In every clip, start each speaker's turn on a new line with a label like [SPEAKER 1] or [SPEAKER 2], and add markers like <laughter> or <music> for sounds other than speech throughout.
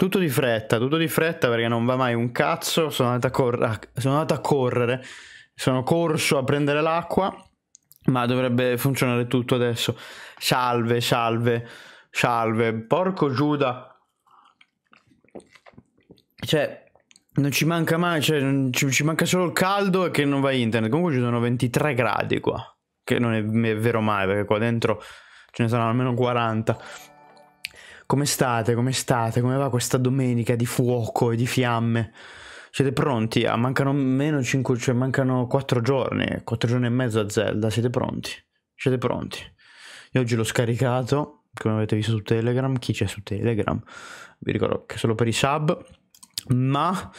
[SPEAKER 1] Tutto di fretta, tutto di fretta perché non va mai un cazzo. Sono andato a, cor- sono andato a correre, sono corso a prendere l'acqua, ma dovrebbe funzionare tutto adesso. Salve, salve, salve. Porco Giuda. Cioè, non ci manca mai, cioè, ci, ci, manca solo il caldo e che non va internet. Comunque ci sono 23 gradi qua, che non è, è vero mai perché qua dentro ce ne saranno almeno 40. Come state? Come state? Come va questa domenica di fuoco e di fiamme? Siete pronti? Ah, mancano meno 5, cioè mancano 4 giorni, 4 giorni e mezzo a Zelda, siete pronti? Siete pronti? Io oggi l'ho scaricato, come avete visto su Telegram, chi c'è su Telegram? Vi ricordo che solo per i sub, ma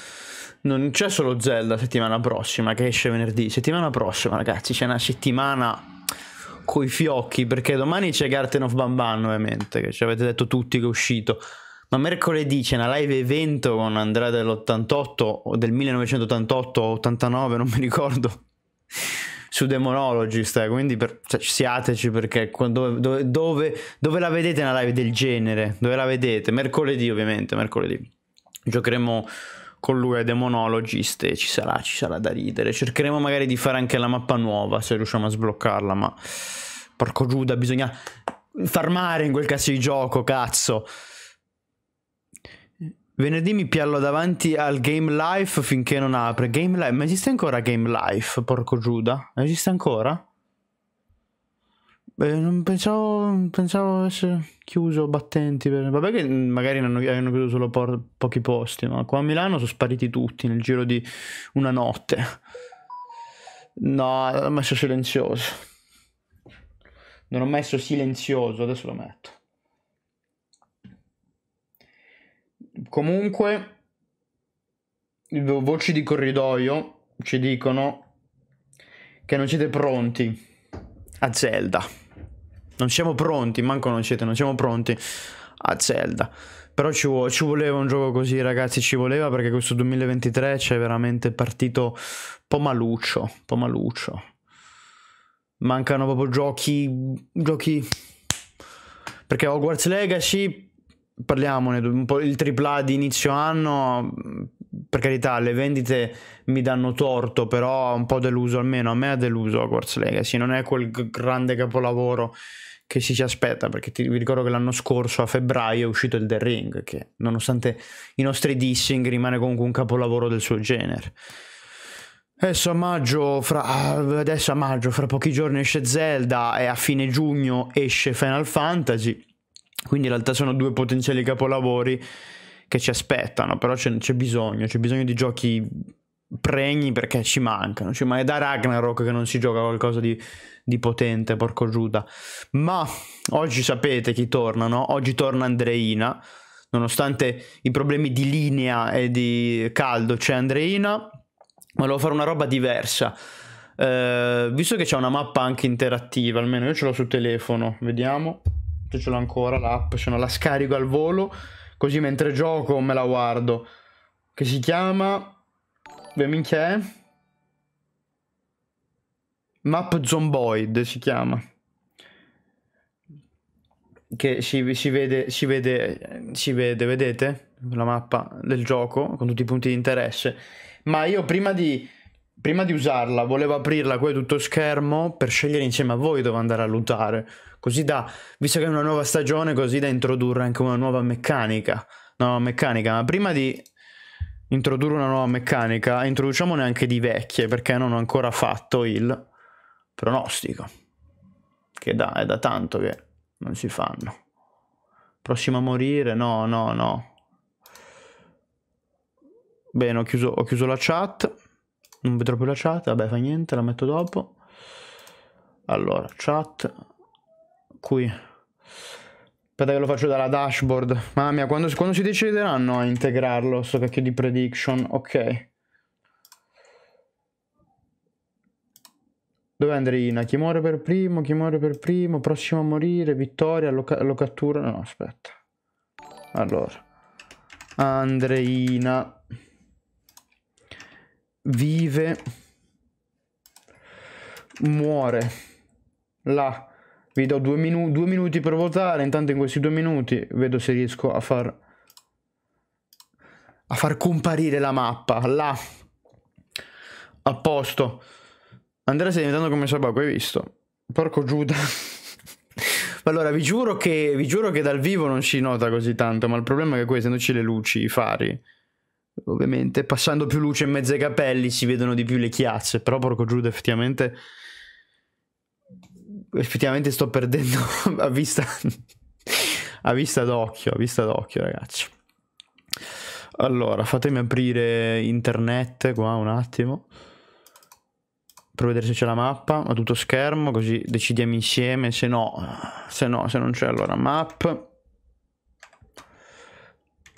[SPEAKER 1] non c'è solo Zelda settimana prossima che esce venerdì, settimana prossima ragazzi c'è una settimana coi fiocchi perché domani c'è Garten of Bamban ovviamente, che ci avete detto tutti che è uscito. Ma mercoledì c'è una live evento con Andrea dell'88 o del 1988 89, non mi ricordo. <laughs> Su Demonologist, eh, quindi per, cioè, siateci perché dove, dove, dove, dove la vedete una live del genere? Dove la vedete? Mercoledì ovviamente, mercoledì. Giocheremo con lui a Demonologist e ci sarà, ci sarà da ridere. Cercheremo magari di fare anche la mappa nuova se riusciamo a sbloccarla, ma porco Giuda, bisogna farmare in quel cazzo di gioco, cazzo. Venerdì mi piallo davanti al Game Life finché non apre. Game Life, ma esiste ancora Game Life, porco Giuda? Esiste ancora? Beh, non pensavo, pensavo avesse chiuso battenti. Per... Vabbè che mm, magari hanno, chiuso solo po pochi posti, ma qua a Milano sono spariti tutti nel giro di una notte. No, l'ho messo silenzioso. Non ho messo silenzioso, adesso lo metto. Comunque, voci di corridoio ci dicono che non siete pronti a Zelda. Non siamo pronti, manco non siete, non siamo pronti a Zelda. Però ci, vo ci, voleva un gioco così, ragazzi, ci voleva perché questo 2023 c'è veramente partito un po' maluccio, un po' maluccio. Mancano proprio giochi, giochi... Perché Hogwarts Legacy, parliamone, un po' il AAA di inizio anno, per carità, le vendite mi danno torto, però un po' deluso, almeno a me ha deluso Hogwarts Legacy, non è quel grande capolavoro che si ci aspetta, perché ti, vi ricordo che l'anno scorso a febbraio è uscito il The Ring, che nonostante i nostri dissing rimane comunque un capolavoro del suo genere. Adesso a, maggio, fra, adesso a maggio, fra pochi giorni esce Zelda e a fine giugno esce Final Fantasy. Quindi in realtà sono due potenziali capolavori che ci aspettano, però c'è, c'è bisogno, c'è bisogno di giochi pregni perché ci mancano. Cioè, ma è da Ragnarok che non si gioca qualcosa di, di potente, porco Giuda. Ma oggi sapete chi torna, no? Oggi torna Andreina, nonostante i problemi di linea e di caldo c'è Andreina, volevo fare una roba diversa. Eh, visto che c'è una mappa anche interattiva, almeno io ce l'ho sul telefono, vediamo se ce l'ho ancora l'app, se no la scarico al volo, così mentre gioco me la guardo. Che si chiama... Beh, minchia è? Eh? Map Zomboid si chiama. Che si, ci, vede, si vede, ci vede, vedete? La mappa del gioco con tutti i punti di interesse. Ma io prima di, prima di usarla volevo aprirla qui tutto schermo per scegliere insieme a voi dove andare a lootare. Così da, visto che è una nuova stagione, così da introdurre anche una nuova meccanica. Una nuova meccanica. Ma prima di introdurre una nuova meccanica, introduciamone anche di vecchie, perché non ho ancora fatto il pronostico, che da, è da tanto che non si fanno. Prossimo a morire, no, no, no. Bene, ho chiuso, ho chiuso la chat. Non vedrò più la chat, vabbè fa niente, la metto dopo. Allora, chat. Qui. Aspetta che lo faccio dalla dashboard. Mamma mia, quando, quando si decideranno a integrarlo, sto cacchio di prediction? Ok. Dove Andreina? Chi muore per primo, chi muore per primo, prossimo a morire, vittoria, lo, lo cattura... No, aspetta. Allora. Andreina. Vive. Muore. Là. Vi do due, minu due minuti per votare, intanto in questi due minuti vedo se riesco a far... A far comparire la mappa. Là. A posto. Andrea stai diventando come Sabaco, hai visto? Porco Giuda. <laughs> allora, vi giuro, che, vi giuro che dal vivo non si nota così tanto, ma il problema è che qui, essendoci le luci, i fari, ovviamente, passando più luce in mezzo ai capelli si vedono di più le chiazze, però porco Giuda effettivamente... Effettivamente sto perdendo <laughs> a vista... a vista d'occhio, a vista d'occhio, ragazzi. Allora, fatemi aprire internet qua un attimo per vedere se c'è la mappa a tutto schermo, così decidiamo insieme, se no, se, no, se non c'è allora map,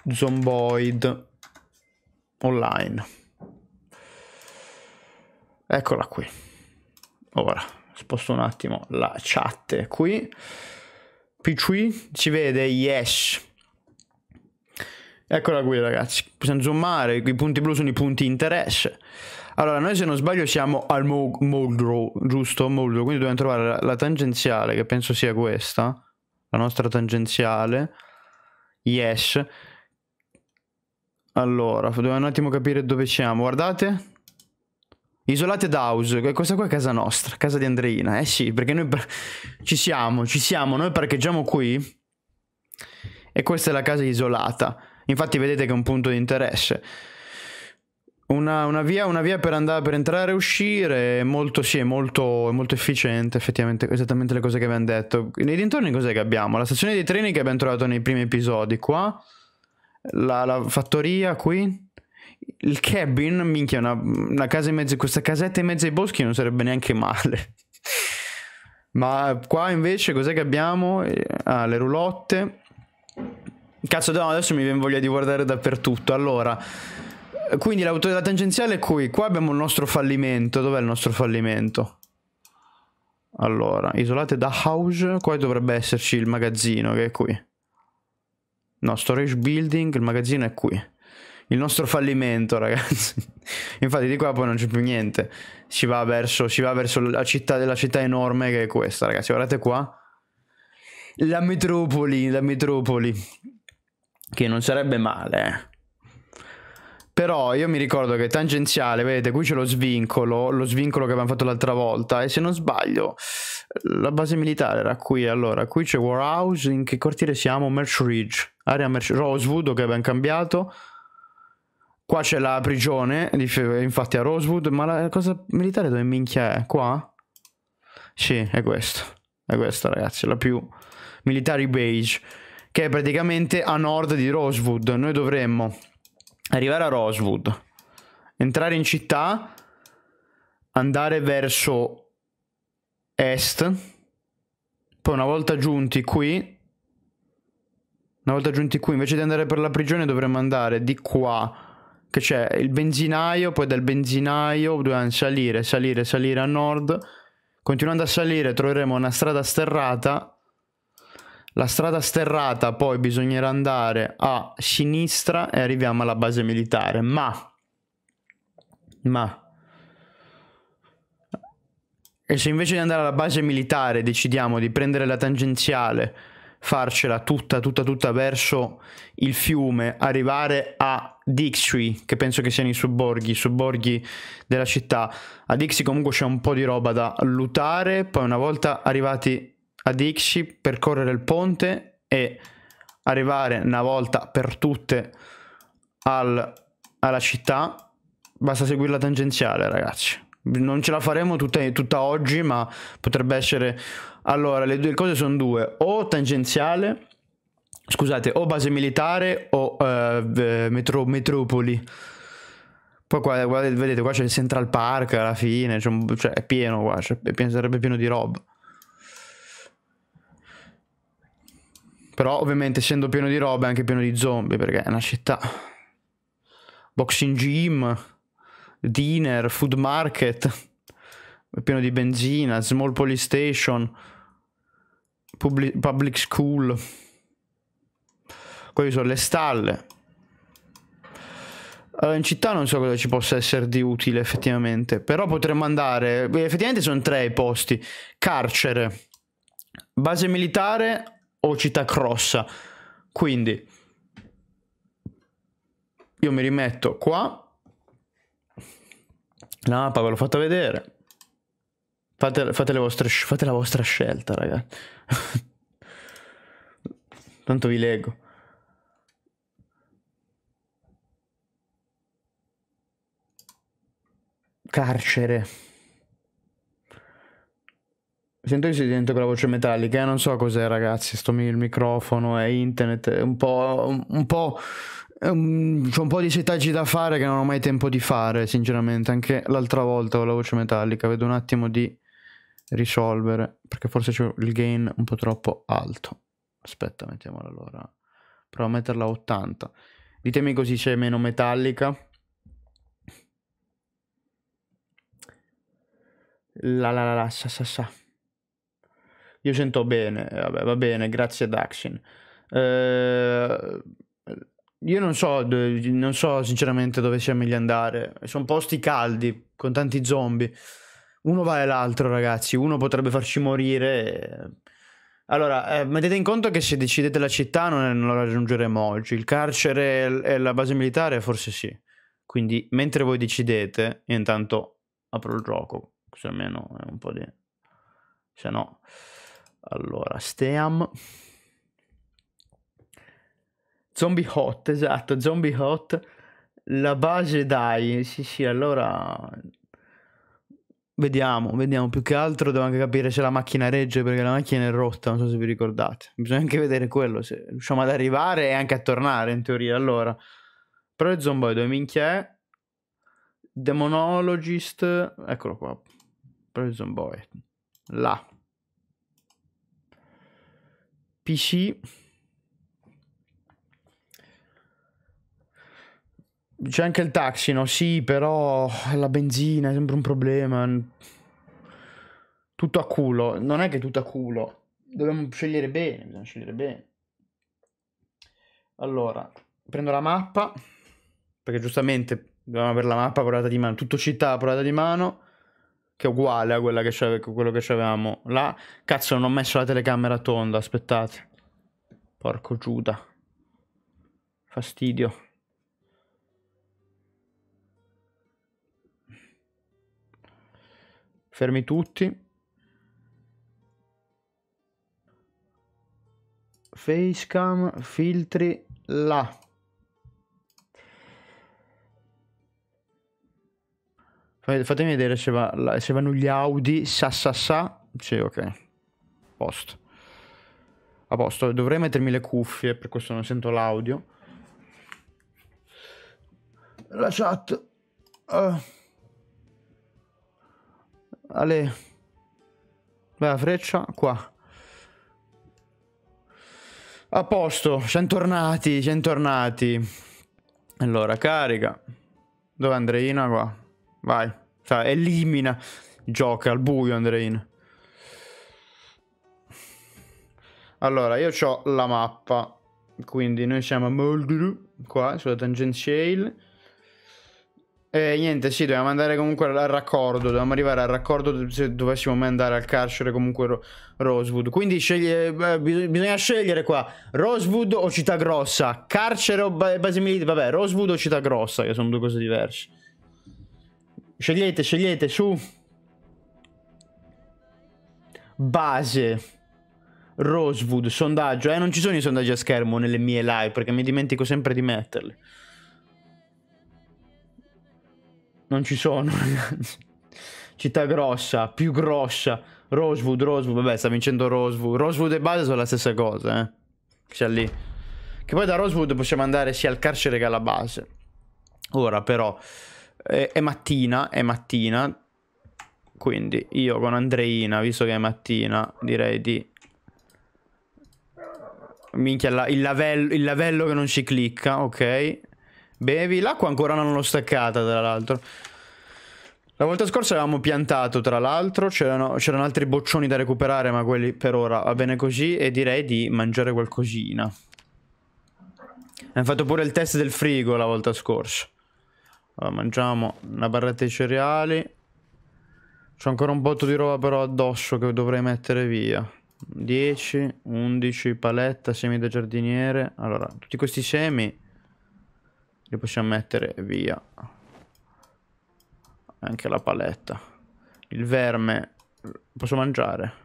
[SPEAKER 1] zomboid, online. Eccola qui. Ora, sposto un attimo la chat qui. PC si vede yes. Eccola qui ragazzi, possiamo zoomare, i punti blu sono i punti interesse. Allora, noi se non sbaglio siamo al Mo giusto? Moldrow, quindi dobbiamo trovare la, la, tangenziale, che penso sia questa. La nostra tangenziale. Yes. Allora, dobbiamo un attimo capire dove siamo. Guardate. Isolate House, questa qua è casa nostra, casa di Andreina. Eh sì, perché noi ci siamo, ci siamo, noi parcheggiamo qui. E questa è la casa isolata. Infatti vedete che è un punto di interesse. Una, una, via, una via per, andare, per entrare e uscire è molto, sì, è molto, è molto efficiente, effettivamente, esattamente le cose che abbiamo detto. Nei dintorni cos'è che abbiamo? La stazione dei treni che abbiamo trovato nei primi episodi qua, la, la fattoria qui, il cabin, minchia, una, una casa in mezzo, questa casetta in mezzo ai boschi non sarebbe neanche male. <laughs> Ma qua invece cos'è che abbiamo? Eh, ah, le roulotte. Cazzo, no, adesso mi viene voglia di guardare dappertutto. Allora, quindi l'autorità tangenziale è qui. Qua abbiamo il nostro fallimento. Dov'è il nostro fallimento? Allora, isolate da house. Qua dovrebbe esserci il magazzino che è qui. No, storage building, il magazzino è qui. Il nostro fallimento, ragazzi. <laughs> Infatti di qua poi non c'è più niente. Si va verso, ci va verso la, città, la città enorme che è questa, ragazzi. Guardate qua. La metropoli, la metropoli. Che non sarebbe male, eh. Però io mi ricordo che tangenziale, vedete, qui c'è lo svincolo, lo svincolo che abbiamo fatto l'altra volta, e se non sbaglio, la base militare era qui, allora, qui c'è Warhouse, in che quartiere siamo? Merch Ridge, area Merch, Rosewood che abbiamo cambiato, qua c'è la prigione, infatti a Rosewood, ma la cosa militare dove minchia è? Qua? Sì, è questo, è questa ragazzi, la più military base, che è praticamente a nord di Rosewood, noi dovremmo arrivare a Rosewood, entrare in città, andare verso est, poi una volta giunti qui, una volta giunti qui, invece di andare per la prigione dovremmo andare di qua, che c'è il benzinaio, poi dal benzinaio dobbiamo salire, salire, salire a nord, continuando a salire troveremo una strada sterrata la strada sterrata poi bisognerà andare a sinistra e arriviamo alla base militare. Ma, ma, e se invece di andare alla base militare decidiamo di prendere la tangenziale, farcela tutta, tutta, tutta verso il fiume, arrivare a Dixie, che penso che siano i sobborghi, i sobborghi della città. A Dixie comunque c'è un po' di roba da lutare, poi una volta arrivati ad Ixi, percorrere il ponte e arrivare una volta per tutte al, alla città. Basta seguire la tangenziale, ragazzi. Non ce la faremo tutta, tutta oggi, ma potrebbe essere... Allora, le due cose sono due. O tangenziale, scusate, o base militare o eh, metro, metropoli. Poi qua, guardate, vedete, qua c'è il Central Park alla fine, un, cioè, è pieno qua, cioè, è pieno, sarebbe pieno di roba. Però ovviamente essendo pieno di roba è anche pieno di zombie perché è una città. Boxing gym, dinner, food market, è pieno di benzina, small police station, public, public school. Quelle sono le stalle. Allora, eh, in città non so cosa ci possa essere di utile effettivamente, però potremmo andare... Effettivamente sono tre i posti. Carcere, base militare o città crossa. Quindi io mi rimetto qua. La mappa ve l'ho fatta vedere. Fate, fate, vostre, fate la vostra scelta, ragazzi. <laughs> Tanto vi leggo. Carcere. Sento che si sente quella voce metallica, eh? non so cos'è ragazzi, sto il microfono è internet, è un po'... Un po' c'è un po' di setaggi da fare che non ho mai tempo di fare, sinceramente. Anche l'altra volta ho la voce metallica, vedo un attimo di risolvere, perché forse c'è il gain un po' troppo alto. Aspetta, mettiamola allora. Provo a metterla a 80. Ditemi così c'è meno metallica. La la la la, sa sa sa. Io sento bene, eh, vabbè, va bene, grazie Daxin. Eh, io non so, non so sinceramente dove sia meglio andare. Sono posti caldi, con tanti zombie. Uno va e l'altro, ragazzi. Uno potrebbe farci morire. Allora, eh, mettete in conto che se decidete la città non, è, non la raggiungeremo oggi. Il carcere e la base militare forse sì. Quindi mentre voi decidete, io intanto apro il gioco. Così almeno è un po' di... Se no... Allora, Steam. Zombie Hot, esatto, Zombie Hot. La base dai, sì sì, allora... Vediamo, vediamo, più che altro devo anche capire se la macchina regge perché la macchina è rotta, non so se vi ricordate. Bisogna anche vedere quello, se riusciamo ad arrivare e anche a tornare in teoria, allora. Però il Zomboid dove minchia è? Demonologist, eccolo qua. Però il Zomboid. Là. PC C'è anche il taxi, no? Sì, però la benzina è sempre un problema. Tutto a culo. Non è che tutto a culo. Dobbiamo scegliere bene, bisogna scegliere bene. Allora, prendo la mappa, perché giustamente dobbiamo avere la mappa colorata di mano. Tutto città colorata di mano che è uguale a quella che c'ave, quello che avevamo là. Cazzo, non ho messo la telecamera tonda, aspettate. Porco Giuda. Fastidio. Fermi tutti. Facecam, filtri, là. Fatemi vedere se, va, se vanno gli Audi. Sa sa sa. Sì, ok. Posto. A posto. Dovrei mettermi le cuffie, per questo non sento l'audio. La chat. Uh. Ale. Vai la freccia, qua. A posto, siamo tornati, siamo tornati. Allora, carica. Dove Andreina qua? Vai. Cioè, elimina. Gioca al buio, Andrein. Allora, io ho la mappa. Quindi noi siamo a Moldru, qua, sulla tangenziale. E niente, sì, dobbiamo andare comunque al raccordo. Dobbiamo arrivare al raccordo se dovessimo mai andare al carcere comunque Ro Rosewood. Quindi sceglie, eh, bis bisogna scegliere qua Rosewood o Città Grossa. Carcere o ba base militare. Vabbè, Rosewood o Città Grossa, che sono due cose diverse. Scegliete, scegliete, su. Base. Rosewood, sondaggio. Eh, non ci sono i sondaggi a schermo nelle mie live perché mi dimentico sempre di metterli. Non ci sono, <laughs> Città grossa, più grossa. Rosewood, Rosewood, vabbè, sta vincendo Rosewood. Rosewood e base sono la stessa cosa, eh. C'è lì. Che poi da Rosewood possiamo andare sia al carcere che alla base. Ora, però... Eh, è, mattina, è mattina, quindi io con Andreina, visto che è mattina, direi di... Minchia, la, il, lavello, il lavello che non ci clicca, ok. Bevi, l'acqua ancora non l'ho staccata, tra l'altro. La volta scorsa avevamo piantato, tra l'altro, c'erano, altri boccioni da recuperare, ma quelli per ora va bene così, e direi di mangiare qualcosina. Abbiamo fatto pure il test del frigo la volta scorsa. Allora, mangiamo una barretta di cereali. C'ho ancora un botto di roba però addosso che dovrei mettere via. 10, 11, paletta, semi da giardiniere. Allora, tutti questi semi li possiamo mettere via. Anche la paletta. Il verme posso mangiare.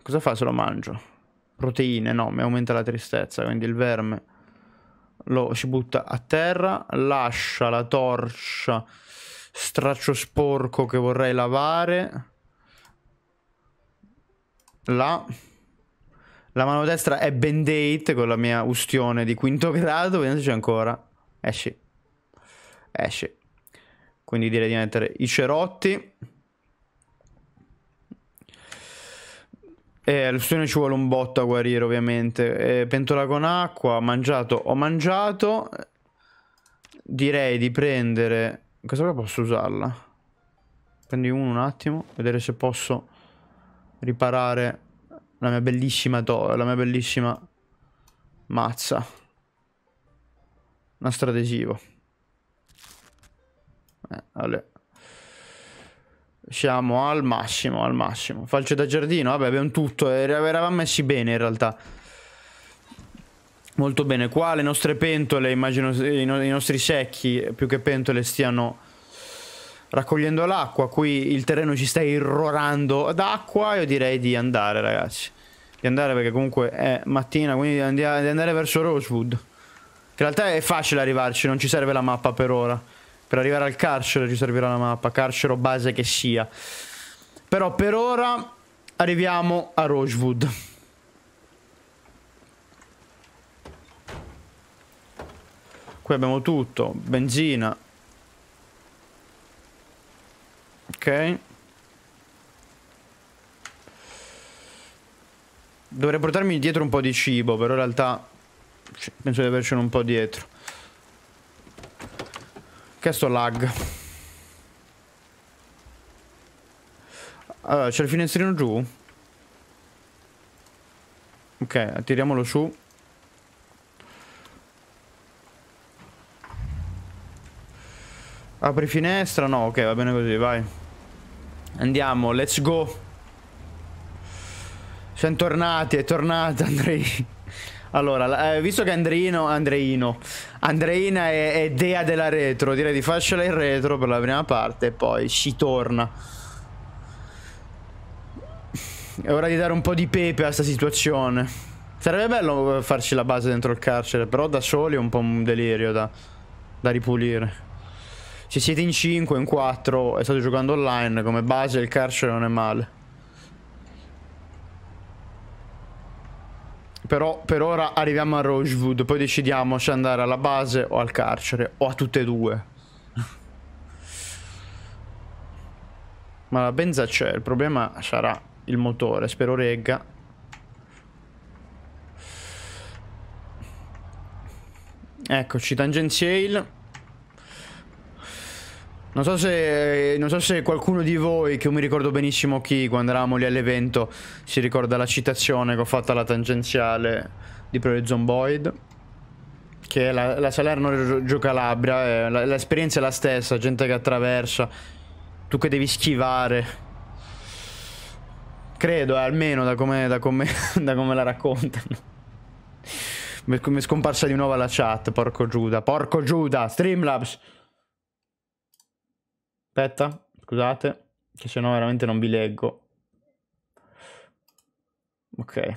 [SPEAKER 1] Cosa fa se lo mangio? Proteine, no, mi aumenta la tristezza, quindi il verme lo si butta a terra, lascia la torcia, straccio sporco che vorrei lavare, là, la mano destra è bendate con la mia ustione di quinto <laughs> grado, vediamo se c'è ancora, esci, esci, quindi direi di mettere i cerotti, Eh, l'ustione ci vuole un botto a guarire, ovviamente. Eh, pentola con acqua, mangiato, ho mangiato. Direi di prendere... Questa qua posso usarla. Prendi uno un attimo, vedere se posso riparare la mia bellissima, la mia bellissima mazza. Nastro adesivo. Eh, allora. Siamo al massimo, al massimo. Falce da giardino, vabbè, abbiamo tutto. Eh, eravamo messi bene in realtà. Molto bene. Qua le nostre pentole, immagino i, nostri secchi, più che pentole, stiano raccogliendo l'acqua. Qui il terreno ci sta irrorando d'acqua. Io direi di andare, ragazzi. Di andare perché comunque è mattina, quindi di andare verso Rosewood. in realtà è facile arrivarci, non ci serve la mappa per ora. Per arrivare al carcere ci servirà una mappa, carcere o base che sia. Però per ora arriviamo a Rosewood. Qui abbiamo tutto, benzina. Ok. Dovrei portarmi dietro un po' di cibo, però in realtà penso di avercene un po' dietro. Che sto lag. Allora, c'è il finestrino giù. Ok, tiriamolo su. Apri finestra? No, ok, va bene così, vai. Andiamo, let's go. Siamo tornati, è tornata Andrei. Allora, eh, visto che Andreino, Andreino, Andreina è, è, dea della retro, direi di farcela in retro per la prima parte e poi ci torna. È ora di dare un po' di pepe a questa situazione. Sarebbe bello eh, farci la base dentro il carcere, però da soli è un po' un delirio da, da ripulire. Se siete in 5, in 4 e state giocando online, come base il carcere non è male. Però per ora arriviamo a Rosewood, poi decidiamo se andare alla base o al carcere, o a tutte e due. <laughs> Ma la benza c'è, il problema sarà il motore, spero regga. Eccoci, tangenziale. Non so, se, eh, non so se qualcuno di voi, che non mi ricordo benissimo chi, quando eravamo lì all'evento, si ricorda la citazione che ho fatto alla tangenziale di Project Boyd. che la, la Salerno-Reggio Calabria, eh, l'esperienza è la stessa, gente che attraversa, tu che devi schivare. Credo, eh, almeno da come, da, come, <laughs> da come, la raccontano. Mi è scomparsa di nuovo la chat, porco Giuda, porco Giuda, Streamlabs. Aspetta, scusate, che se no veramente non vi leggo. Ok.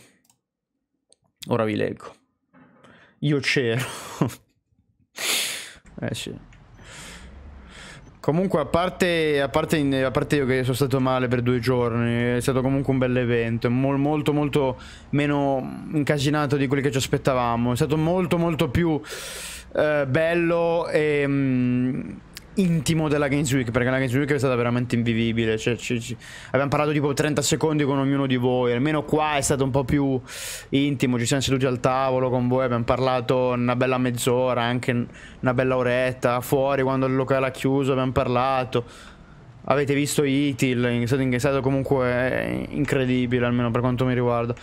[SPEAKER 1] Ora vi leggo. Io c'ero. <laughs> eh sì. Comunque, a parte, a, parte, a parte, io che sono stato male per due giorni, è stato comunque un bell'evento, molto molto meno incasinato di quelli che ci aspettavamo, è stato molto molto più eh, bello e... Mh, mm, intimo della Games Week, perché la Games Week è stata veramente invivibile. Cioè, ci, ci... Abbiamo parlato tipo 30 secondi con ognuno di voi, almeno qua è stato un po' più intimo, ci siamo seduti al tavolo con voi, abbiamo parlato una bella mezz'ora, anche una bella oretta, fuori quando il locale ha chiuso abbiamo parlato. Avete visto ITIL, è stato, è stato comunque eh, incredibile, almeno per quanto mi riguarda.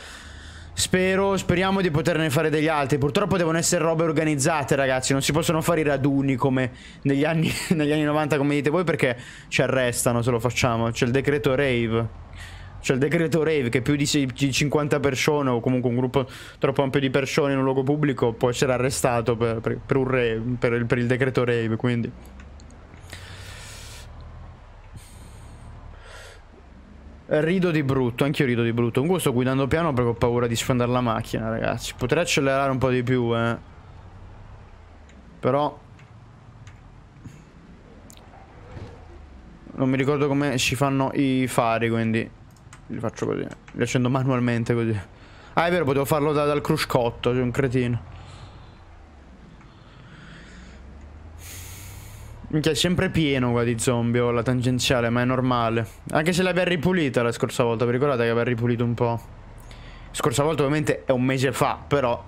[SPEAKER 1] Spero, speriamo di poterne fare degli altri. Purtroppo devono essere robe organizzate, ragazzi. Non si possono fare i raduni come negli anni, <laughs> negli anni 90, come dite voi, perché ci arrestano se lo facciamo. C'è il decreto rave. C'è il decreto rave che più di 50 persone o comunque un gruppo troppo ampio di persone in un luogo pubblico può essere arrestato per, per, per, rave, per il, il decreto rave, quindi... Rido di brutto, anch'io rido di brutto. Un sto guidando piano perché ho paura di sfondare la macchina, ragazzi. Potrei accelerare un po' di più, eh. Però... Non mi ricordo come si fanno i fari, quindi... Li faccio così. Li accendo manualmente così. Ah, è vero, potevo farlo da, dal cruscotto, c'è un cretino. Che è sempre pieno qua di zombie, o oh, la tangenziale, ma è normale. Anche se l'aveva ripulita la scorsa volta, vi ricordate che aveva ripulito un po'? Scorsa volta ovviamente è un mese fa, però...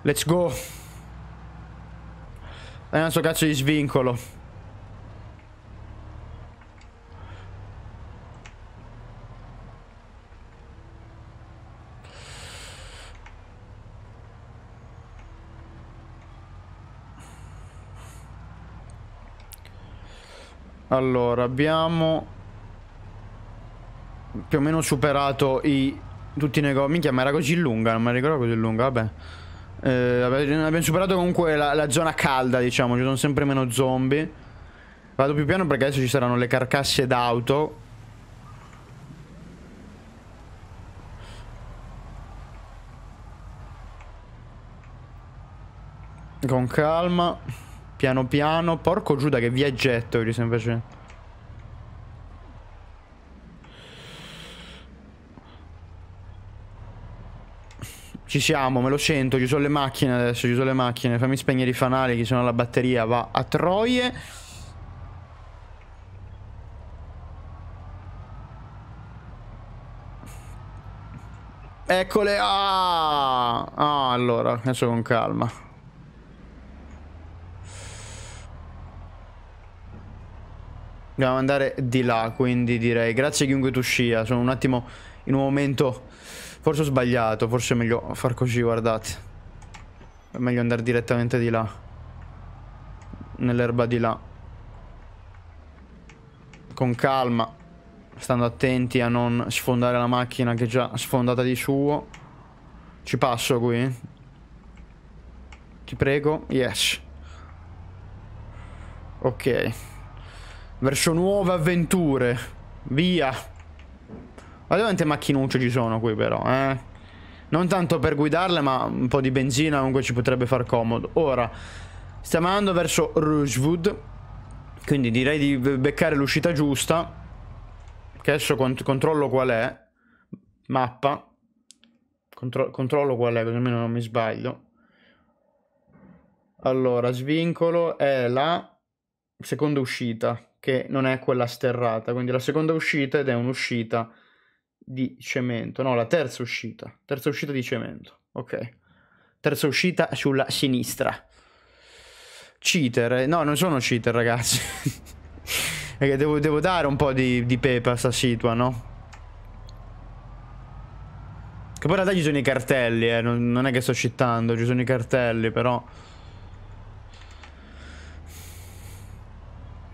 [SPEAKER 1] Let's go. È un suo cazzo di svincolo. Allora, abbiamo più o meno superato i tutti i negozi. Minchia, ma era così lunga, non mi ricordo così lunga, vabbè. Eh, abbiamo superato comunque la, la zona calda, diciamo, ci sono sempre meno zombie. Vado più piano perché adesso ci saranno le carcasse d'auto. Con calma. Piano piano. Porco Giuda che via getto che gli facendo. Ci siamo, me lo sento, ci sono le macchine adesso, ci sono le macchine. Fammi spegnere i fanali che sono la batteria, va a troie. Eccole! Ah! ah! allora, adesso con calma. Dobbiamo andare di là, quindi direi. Grazie chiunque tu scia. Sono un attimo in un momento... Forse ho sbagliato, forse è meglio far così, guardate. È meglio andare direttamente di là. Nell'erba di là. Con calma. Stando attenti a non sfondare la macchina che è già sfondata di suo. Ci passo qui? Ti prego. Yes. Ok. Verso nuove avventure. Via. Guarda quante macchinucce ci sono qui però, eh. Non tanto per guidarle, ma un po' di benzina comunque ci potrebbe far comodo. Ora, stiamo andando verso Rushwood. Quindi direi di beccare l'uscita giusta. Che adesso cont controllo qual è. Mappa. Contro controllo qual è, perché almeno non mi sbaglio. Allora, svincolo è la seconda uscita che non è quella sterrata, quindi la seconda uscita ed è un'uscita di cemento, no, la terza uscita, terza uscita di cemento, ok. Terza uscita sulla sinistra. Cheater, no, non sono cheater, ragazzi. Perché <laughs> devo, devo, dare un po' di, di pepe a sta situa, no? Che poi in realtà ci sono i cartelli, eh. non, non è che sto citando, ci sono i cartelli, però...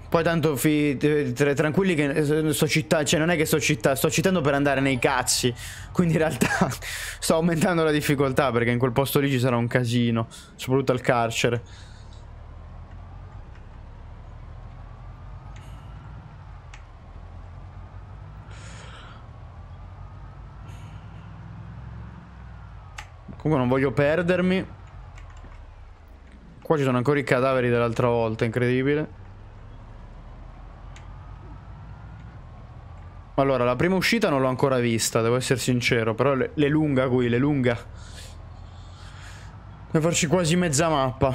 [SPEAKER 1] Poi tanto fi, eh, tranquilli che eh, sto città, cioè non è che sto città, sto citando per andare nei cazzi. Quindi in realtà <laughs> sto aumentando la difficoltà perché in quel posto lì ci sarà un casino, soprattutto al carcere. Comunque non voglio perdermi. Qua ci sono ancora i cadaveri dell'altra volta, incredibile. Allora, la prima uscita non l'ho ancora vista, devo essere sincero, però le, le lunga qui, le lunga. Deve farci quasi mezza mappa.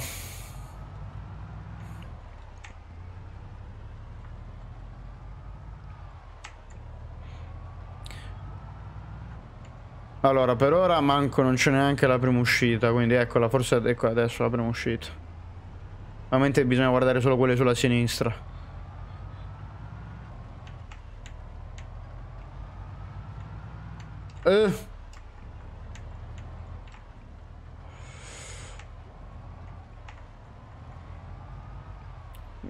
[SPEAKER 1] Allora, per ora manco non c'è neanche la prima uscita, quindi eccola, forse ecco adesso la prima uscita. Ovviamente bisogna guardare solo quelle sulla sinistra. Eh.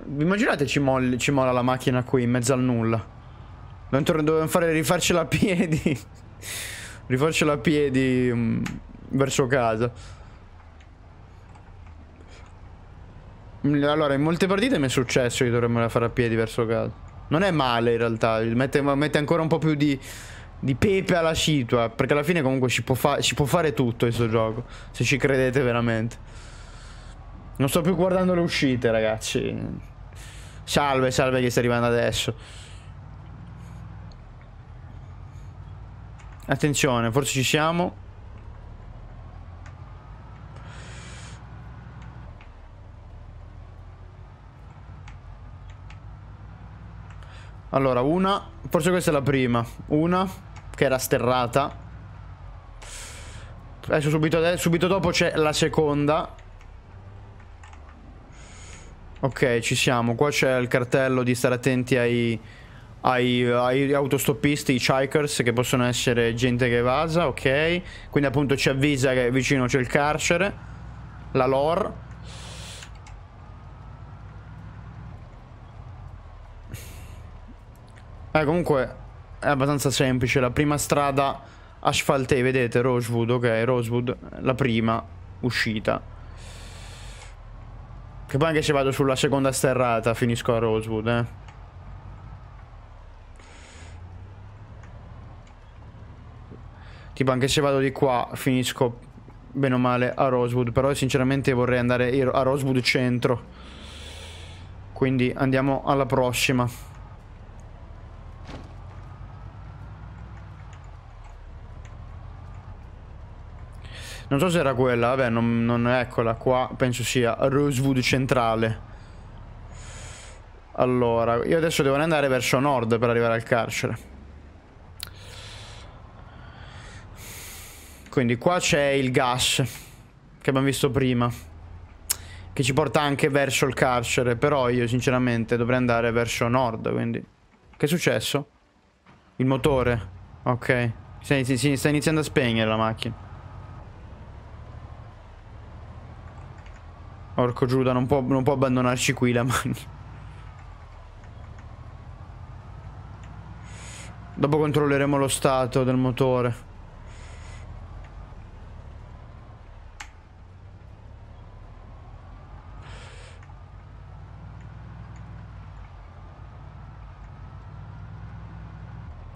[SPEAKER 1] Vi immaginate ci, molli, ci mola la macchina qui in mezzo al nulla? Dovevamo fare rifarcela a piedi. <laughs> rifarcela a piedi um, verso casa. Mm, allora, in molte partite mi è successo che dovremmo la fare a piedi verso casa. Non è male in realtà, mette, mette ancora un po' più di di pepe alla citua. Perché alla fine comunque ci può, fa ci può fare tutto questo gioco. Se ci credete veramente. Non sto più guardando le uscite, ragazzi. Salve, salve che sta arrivando adesso. Attenzione, forse ci siamo. Allora, una. Forse questa è la prima. Una che era sterrata. Adesso subito, subito dopo c'è la seconda. Ok, ci siamo. Qua c'è il cartello di stare attenti ai, ai, ai autostoppisti, i chikers, che possono essere gente che evasa, ok? Quindi appunto ci avvisa che vicino c'è il carcere, la lore. Eh, comunque è abbastanza semplice. La prima strada asfaltée, vedete, Rosewood, ok, Rosewood, la prima uscita. Che poi anche se vado sulla seconda sterrata finisco a Rosewood, eh. Tipo anche se vado di qua finisco bene o male a Rosewood, però sinceramente vorrei andare a Rosewood centro. Quindi andiamo alla prossima. Non so se era quella, vabbè, non, non eccola qua, penso sia Rosewood centrale. Allora, io adesso devo andare verso nord per arrivare al carcere. Quindi qua c'è il gas che abbiamo visto prima, che ci porta anche verso il carcere, però io sinceramente dovrei andare verso nord, quindi... Che è successo? Il motore. Ok. Si sta iniziando a spegnere la macchina. Orco Giuda, non può, non può abbandonarci qui la mani. Dopo controlleremo lo stato del motore.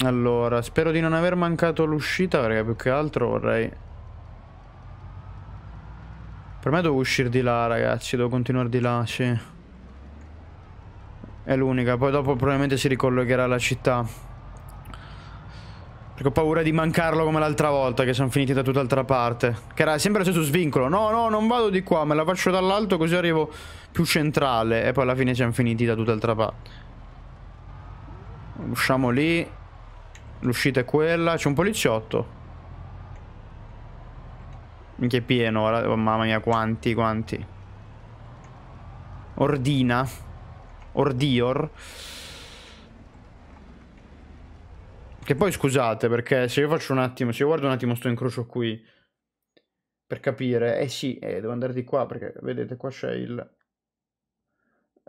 [SPEAKER 1] Allora, spero di non aver mancato l'uscita perché più che altro vorrei per me devo uscire di là, ragazzi. Devo continuare di là, sì. È l'unica. Poi dopo probabilmente si ricollegherà alla città. Perché ho paura di mancarlo come l'altra volta, che siamo finiti da tutt'altra parte. Che era sempre lo stesso svincolo. No, no, non vado di qua, me la faccio dall'alto così arrivo più centrale. E poi alla fine siamo finiti da tutt'altra parte. Usciamo lì. L'uscita è quella. C'è un poliziotto. Che pieno, guarda, oh, mamma mia, quanti, quanti. Ordina. Ordior. Che poi scusate, perché se io faccio un attimo, se io guardo un attimo sto incrocio qui, per capire, eh sì, eh, devo andare di qua, perché vedete qua c'è il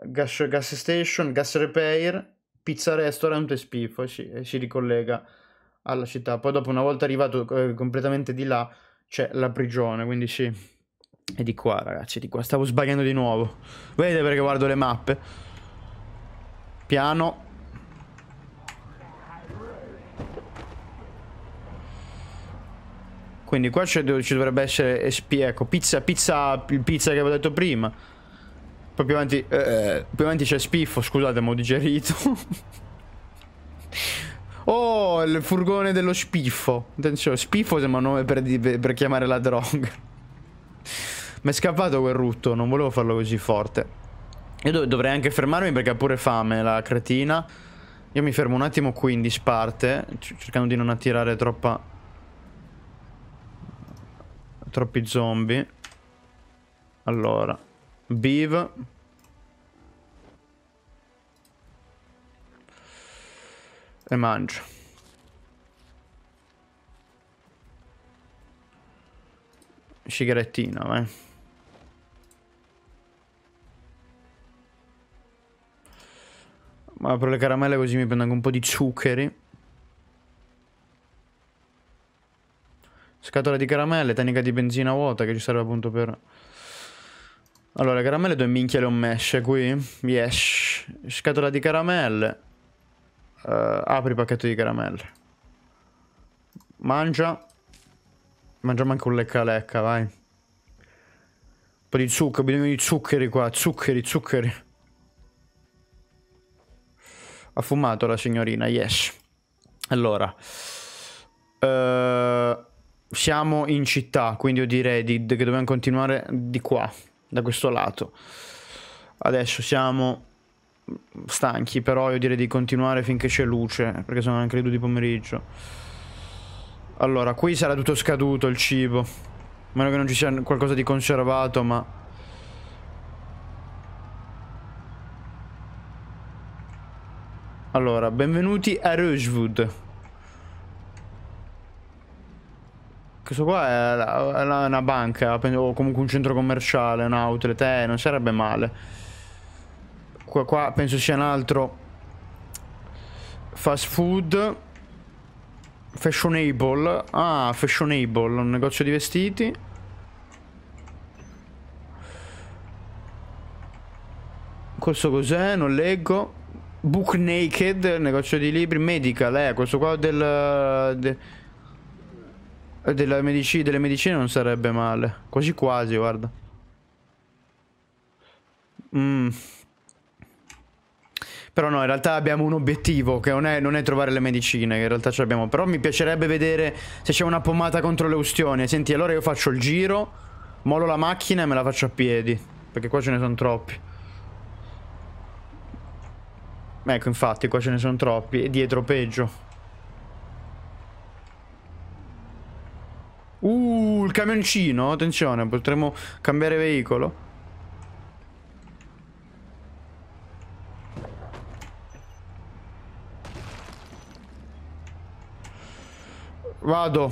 [SPEAKER 1] gas, gas station, gas repair, pizza restaurant e spiffo, e eh si, e eh, si ricollega alla città. Poi dopo, una volta arrivato eh, completamente di là, c'è cioè, la prigione, quindi sì. È di qua, ragazzi, di qua. Stavo sbagliando di nuovo. Vedete perché guardo le mappe. Piano. Quindi qua ci dovrebbe essere SP, ecco, pizza, pizza, pizza che avevo detto prima. Poi più avanti, eh, eh più avanti c'è spiffo, scusate, ma ho digerito. <laughs> Oh, il furgone dello spiffo. Attenzione, spiffo sembra un nome per, per chiamare la droga. <laughs> Mi è scappato quel rutto, non volevo farlo così forte. Io dov dovrei anche fermarmi perché ha pure fame la cretina. Io mi fermo un attimo qui in disparte, cercando di non attirare troppa... troppi zombie. Allora, Beav. e mangio Sigarettina, vai. Ma per le caramelle così mi prendo anche un po' di zuccheri. Scatola di caramelle, tecnica di benzina vuota che ci serve appunto per... Allora, caramelle due minchia le ho messe qui. Yes. Scatola di caramelle. Uh, apri il pacchetto di caramelle. Mangia. Mangiamo anche un lecca lecca, vai. Un po' di zucchero, bisogno di zuccheri qua, zuccheri, zuccheri. Ha fumato la signorina, yes. Allora. Uh, siamo in città, quindi io direi di, di, che dobbiamo continuare di qua, da questo lato. Adesso siamo stanchi, però io direi di continuare finché c'è luce, perché sono anche le 2 di pomeriggio. Allora, qui sarà tutto scaduto il cibo. A meno che non ci sia qualcosa di conservato, ma... Allora, benvenuti a Rosewood. Questo qua è, la, è la, una banca, o comunque un centro commerciale, un outlet, eh, non sarebbe male. Qua, qua penso sia un altro. Fast food. Fashionable. Ah, fashionable, un negozio di vestiti. Questo cos'è? Non leggo. Book Naked, negozio di libri. Medical, eh, questo qua del... De della medici delle medicine non sarebbe male. Quasi quasi, guarda. Mmm. Però no, in realtà abbiamo un obiettivo che non è, non è trovare le medicine, che in realtà ce l'abbiamo. Però mi piacerebbe vedere se c'è una pomata contro le ustioni. Senti, allora io faccio il giro, molo la macchina e me la faccio a piedi. Perché qua ce ne sono troppi. Ecco, infatti, qua ce ne sono troppi. E dietro peggio. Uh, il camioncino, attenzione, potremmo cambiare veicolo. Vado.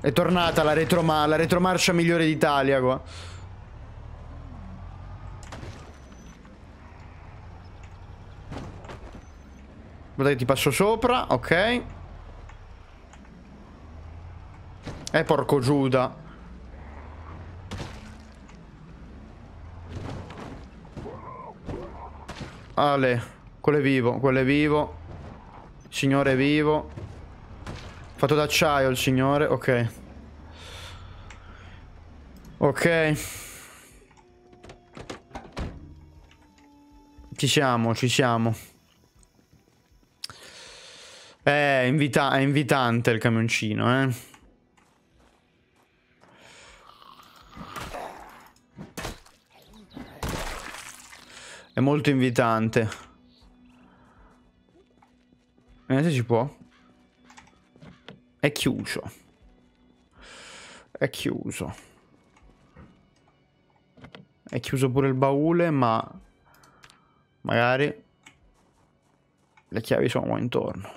[SPEAKER 1] È tornata la, retroma la retromarcia migliore d'Italia qua. Guarda che ti passo sopra, ok. Eh, porco Giuda. Ale. Quello è vivo, quello è vivo. Il signore è vivo. Fatto d'acciaio il signore, ok. Ok. Ci siamo, ci siamo. Eh, è, invita è invitante il camioncino, eh. È molto invitante. Eh, se si può. È chiuso. È chiuso. È chiuso pure il baule, ma... Magari... Le chiavi sono qua intorno.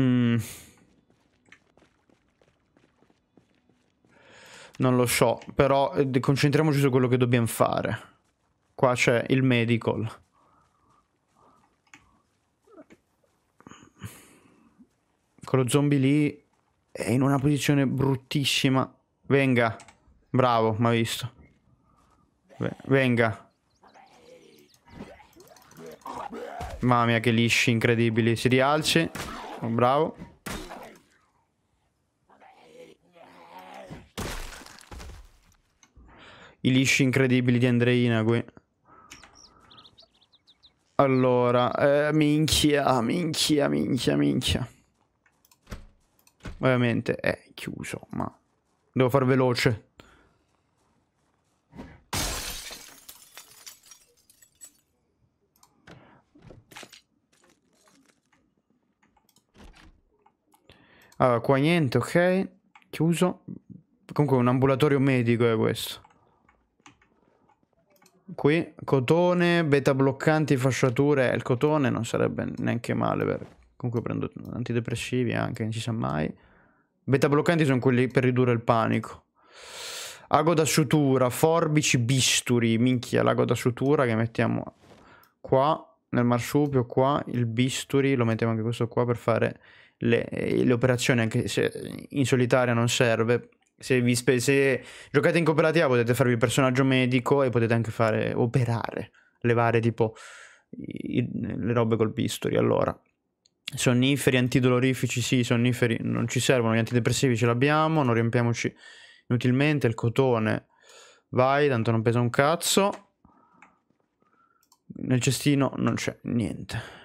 [SPEAKER 1] Mm. Non lo so, però eh, concentriamoci su quello che dobbiamo fare. Qua c'è il medical. Quello zombie lì è in una posizione bruttissima. Venga. Bravo, mi ha visto. Venga. Mamma mia, che lisci incredibili. Si rialzi. Oh, bravo. I lisci incredibili di Andreina qui. Allora, eh, minchia, minchia, minchia, minchia. Ovviamente è chiuso, ma devo far veloce. Allora, qua niente, ok. Chiuso. Comunque è un ambulatorio medico è questo qui, cotone, beta bloccanti, fasciature, il cotone non sarebbe neanche male, per... comunque prendo antidepressivi anche, non si sa mai. Beta bloccanti sono quelli per ridurre il panico. Ago da sutura, forbici, bisturi, minchia, l'ago da sutura che mettiamo qua, nel marsupio, qua, il bisturi, lo mettiamo anche questo qua per fare le, le operazioni, anche se in solitaria non serve, se, vi spe- se giocate in cooperativa potete farvi il personaggio medico e potete anche fare operare, levare tipo i, le robe col bisturi. Allora, sonniferi, antidolorifici, sì, sonniferi non ci servono, gli antidepressivi ce l'abbiamo, non riempiamoci inutilmente, il cotone, vai, tanto non pesa un cazzo. Nel cestino non c'è niente.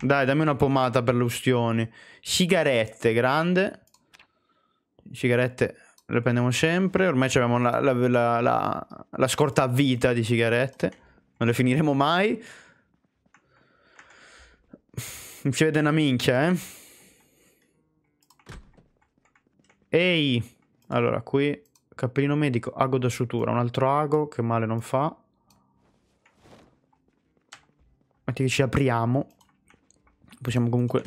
[SPEAKER 1] Dai, dammi una pomata per le ustioni. Sigarette, grande. Sigarette le prendiamo sempre. Ormai abbiamo la, la, la, la, scorta a vita di sigarette. Non le finiremo mai. Non si vede una minchia, eh. Ehi. Allora, qui cappellino medico, ago da sutura. Un altro ago che male non fa. Metti che ci apriamo. Possiamo comunque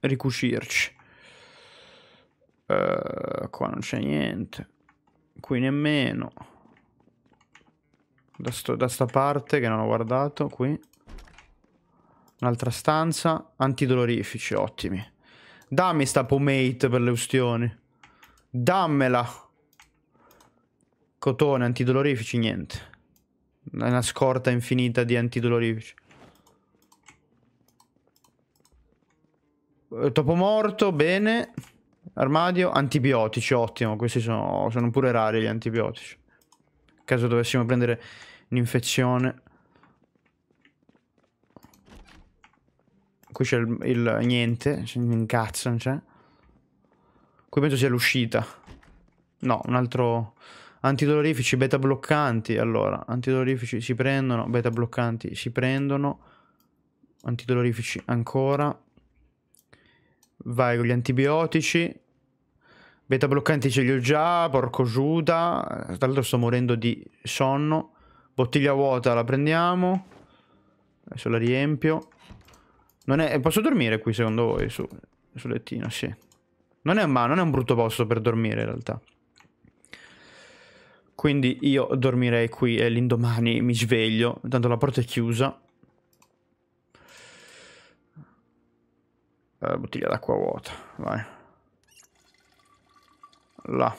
[SPEAKER 1] ricuscirci. Eh, qua non c'è niente. Qui nemmeno. Da, sto, da sta parte che non ho guardato, qui. Un'altra stanza. Antidolorifici, ottimi. Dammi sta pomate per le ustioni. Dammela. Cotone, antidolorifici, niente. Una scorta infinita di antidolorifici. Eh, topo morto, bene. Armadio, antibiotici, ottimo, questi sono, sono pure rari gli antibiotici. caso dovessimo prendere un'infezione. Qui c'è il, il niente, c'è un cazzo, non c'è. Qui penso sia l'uscita. No, un altro... Antidolorifici, beta bloccanti. Allora, antidolorifici si prendono, beta bloccanti si prendono. Antidolorifici ancora. Vai con gli antibiotici. Beta bloccanti ce li ho già, porco Giuda. Tra l'altro sto morendo di sonno. Bottiglia vuota la prendiamo. Adesso la riempio. Non È... Posso dormire qui secondo voi? Su... Sul lettino, sì. Non è, ma... non è un brutto posto per dormire in realtà. Quindi io dormirei qui e l'indomani mi sveglio. Tanto la porta è chiusa. Eh, bottiglia d'acqua vuota, vai là.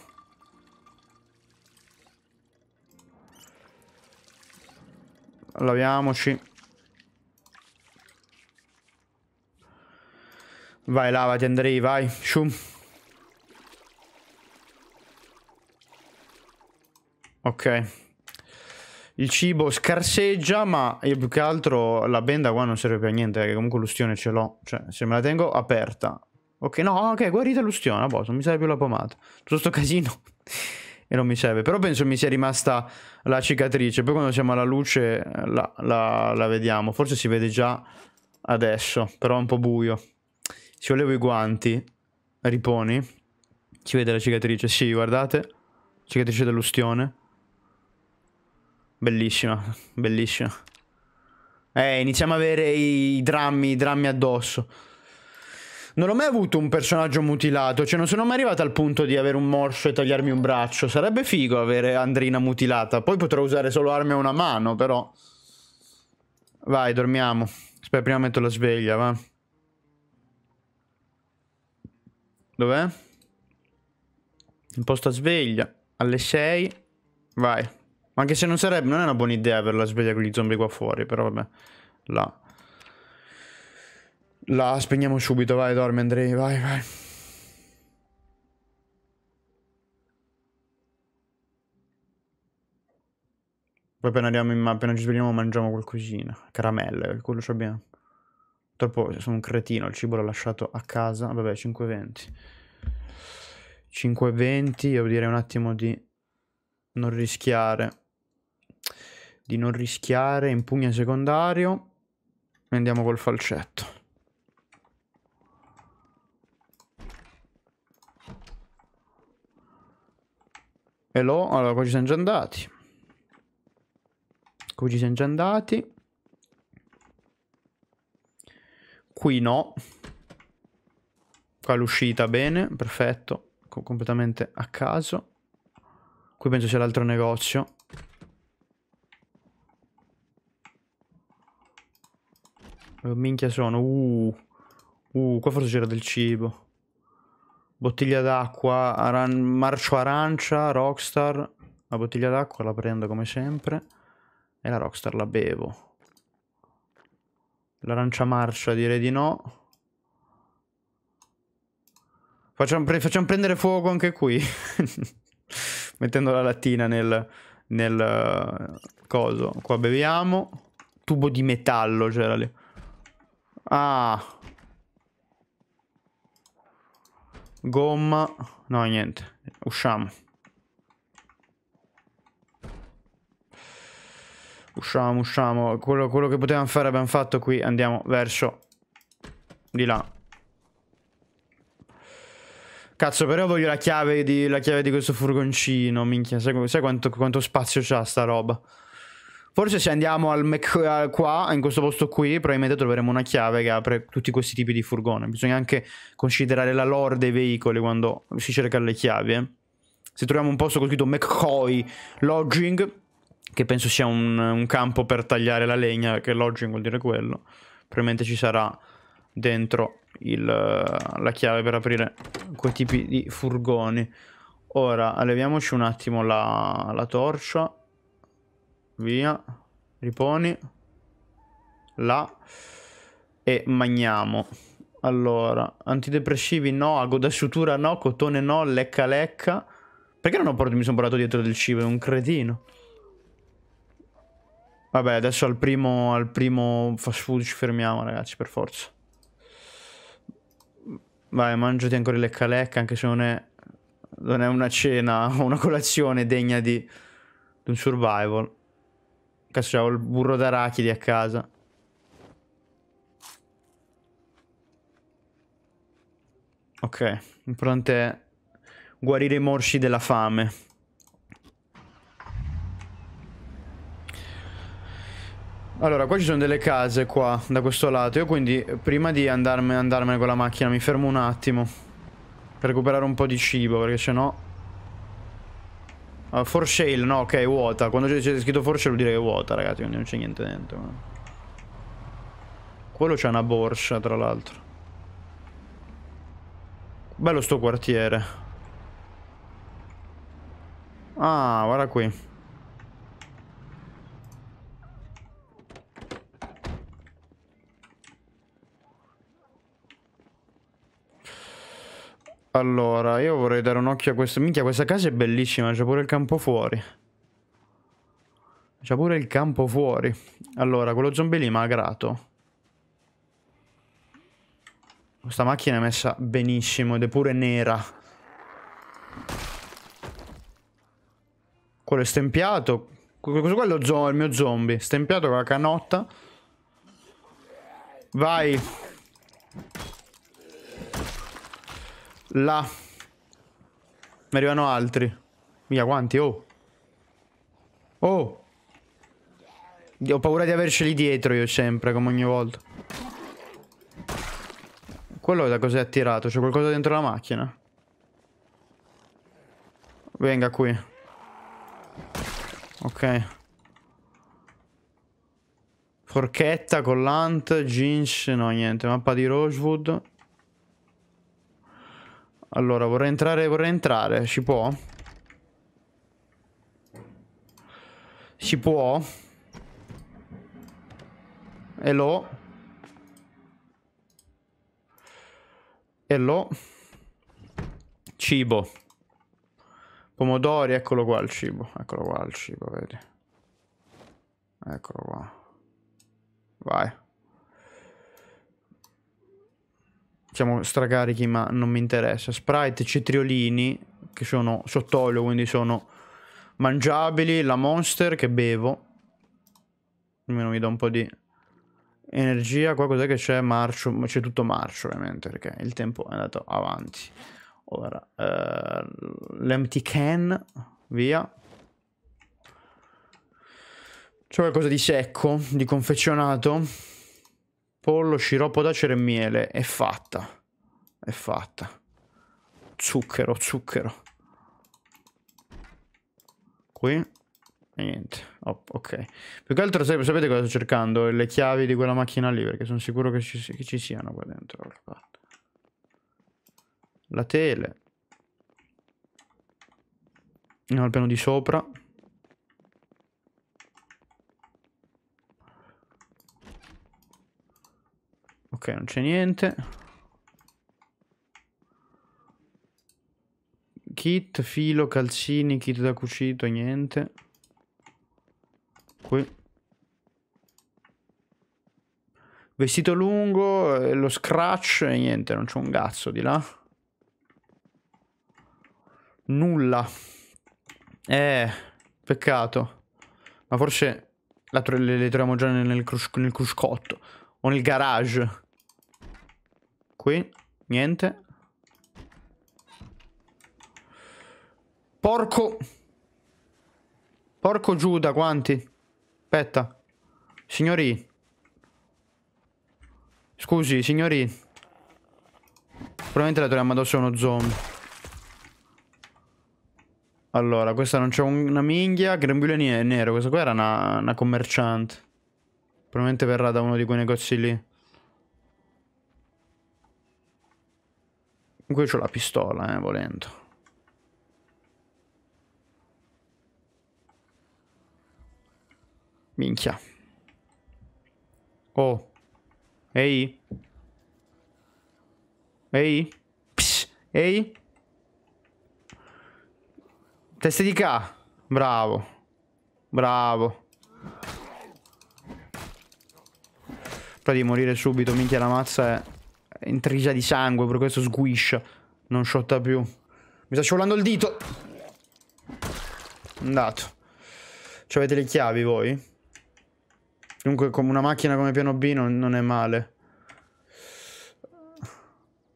[SPEAKER 1] Laviamoci. Vai, lavati Andrei, vai. Shum. Ok. Il cibo scarseggia, ma io più che altro la benda qua non serve più a niente, perché comunque l'ustione ce l'ho. Cioè, se me la tengo aperta, Ok, no, ok, guarita l'ustione, boh, non mi serve più la pomata. Tutto sto casino. <laughs> e non mi serve. Però penso mi sia rimasta la cicatrice. Poi quando siamo alla luce la, la, la vediamo. Forse si vede già adesso, però è un po' buio. Se volevo i guanti, riponi, si vede la cicatrice. Sì, guardate. Cicatrice dell'ustione. Bellissima, bellissima. Eh, iniziamo a avere i drammi, i drammi addosso non ho mai avuto un personaggio mutilato, cioè non sono mai arrivato al punto di avere un morso e tagliarmi un braccio. Sarebbe figo avere Andrina mutilata. Poi potrò usare solo armi a una mano, però. Vai, dormiamo. Aspetta, prima metto la sveglia, va. Dov'è? Imposta sveglia. Alle 6. Vai. Anche se non sarebbe, non è una buona idea averla sveglia con gli zombie qua fuori, però vabbè. Là. La spegniamo subito, vai Dormendry, vai, vai. Poi appena, in, mappa, appena ci svegliamo mangiamo qualcosina. Caramelle, quello ci abbiamo. Purtroppo sono un cretino, il cibo l'ho lasciato a casa. Vabbè, 5.20. 5.20, io direi un attimo di non rischiare. Di non rischiare, impugna secondario. E andiamo col falcetto. Hello, allora qua ci siamo già andati. Qui ci siamo già andati. Qui no. Qua l'uscita bene, perfetto. Com completamente a caso. Qui penso sia l'altro negozio. Minchia sono. Uh. Uh, qua forse c'era del cibo. Bottiglia d'acqua, aran marcio arancia, rockstar. La bottiglia d'acqua la prendo come sempre. E la rockstar la bevo. L'arancia marcia direi di no. Facciamo, pre facciamo prendere fuoco anche qui. <laughs> Mettendo la lattina nel, nel eh, coso. Qua beviamo. Tubo di metallo c'era lì. Ah. Gomma. No, niente. Usciamo. Usciamo, usciamo. Quello, quello che potevamo fare abbiamo fatto qui. Andiamo verso di là. Cazzo, però voglio la chiave di, la chiave di questo furgoncino. Minchia, sai, sai quanto, quanto spazio c'ha sta roba? Forse se andiamo al Mac qua, in questo posto qui, probabilmente troveremo una chiave che apre tutti questi tipi di furgone. Bisogna anche considerare la lore dei veicoli quando si cerca le chiavi. Eh. Se troviamo un posto con scritto McCoy Lodging, che penso sia un, un campo per tagliare la legna, che lodging vuol dire quello, probabilmente ci sarà dentro il, la chiave per aprire quei tipi di furgoni. Ora, leviamoci un attimo la, la torcia. Via. Riponi. Là. E magniamo. Allora, antidepressivi no, ago da sutura no, cotone no, lecca lecca. Perché non ho portato, mi sono portato dietro del cibo? È un cretino. Vabbè, adesso al primo, al primo fast food ci fermiamo, ragazzi, per forza. Vai, mangiati ancora lecca lecca, anche se non è, non è una cena o <laughs> una colazione degna di, di un survival. Cazzo, il burro d'arachidi a casa. Ok, pronte a guarire i morsi della fame. Allora, qua ci sono delle case qua, da questo lato. Io quindi, prima di andarmene, andarmene con la macchina, mi fermo un attimo. Per recuperare un po' di cibo, perché sennò... Uh, for shale, no, ok, vuota. Quando c'è scritto for shale vuol dire che è vuota, ragazzi, quindi non c'è niente dentro. Ma... Quello c'è una borsa, tra l'altro. Bello sto quartiere. Ah, guarda qui. Allora, io vorrei dare un occhio a questo. Minchia, questa casa è bellissima, c'è pure il campo fuori. C'è pure il campo fuori. Allora, quello zombie lì magrato. Questa macchina è messa benissimo ed è pure nera. Quello è stempiato. Quello è il mio zombie. Stempiato con la canotta. Vai. Là. Mi arrivano altri. Via quanti? Oh. Oh. Ho paura di averceli dietro io sempre, come ogni volta. Quello da cos'è attirato? C'è qualcosa dentro la macchina? Venga qui. Ok. Forchetta, collant, jeans, no niente, mappa di Rosewood. Allora, vorrei entrare, vorrei entrare. Ci può? Ci può? Hello? Hello? Cibo. Pomodori, eccolo qua il cibo. Eccolo qua il cibo, vedi. Eccolo qua. Vai. siamo stracarichi ma non mi interessa. Sprite, cetriolini, che sono sott'olio, quindi sono mangiabili. La Monster che bevo. Almeno mi do un po' di energia. Qua cos'è che c'è? Marcio. ma C'è tutto marcio ovviamente perché il tempo è andato avanti. Ora, eh, l'empty can, via. C'è qualcosa di secco, di confezionato pollo, sciroppo d'acero e miele. È fatta. È fatta. Zucchero, zucchero. Qui. E niente. Oh, ok. Più che altro sapete cosa sto cercando? Le chiavi di quella macchina lì, perché sono sicuro che ci, che ci siano qua dentro. La tele. Andiamo al piano di sopra. Ok, non c'è niente. Kit, filo, calzini, kit da cucito, niente. Qui. Vestito lungo, eh, lo scratch e niente, non c'è un cazzo di là. Nulla. Eh, peccato. Ma forse le, le troviamo già nel, nel cruscotto o nel garage qui. Niente. Porco. Porco Giuda, quanti? Aspetta. Signori. Scusi, signori. Probabilmente la troviamo addosso a uno zombie. Allora, questa non c'è una minghia. Grembiule nero. Questa qua era una, una commerciante. Probabilmente verrà da uno di quei negozi lì. Comunque ho la pistola, eh, volendo. Minchia. Oh. Ehi. Ehi. Psh. Ehi. Teste di ca. Bravo. Bravo. Prima di morire subito, minchia la mazza è intrisa di sangue, per questo sguiscia. Non shotta più. Mi sta scivolando il dito. Andato. Ci avete le chiavi voi? Dunque, come una macchina come piano B non, non è male.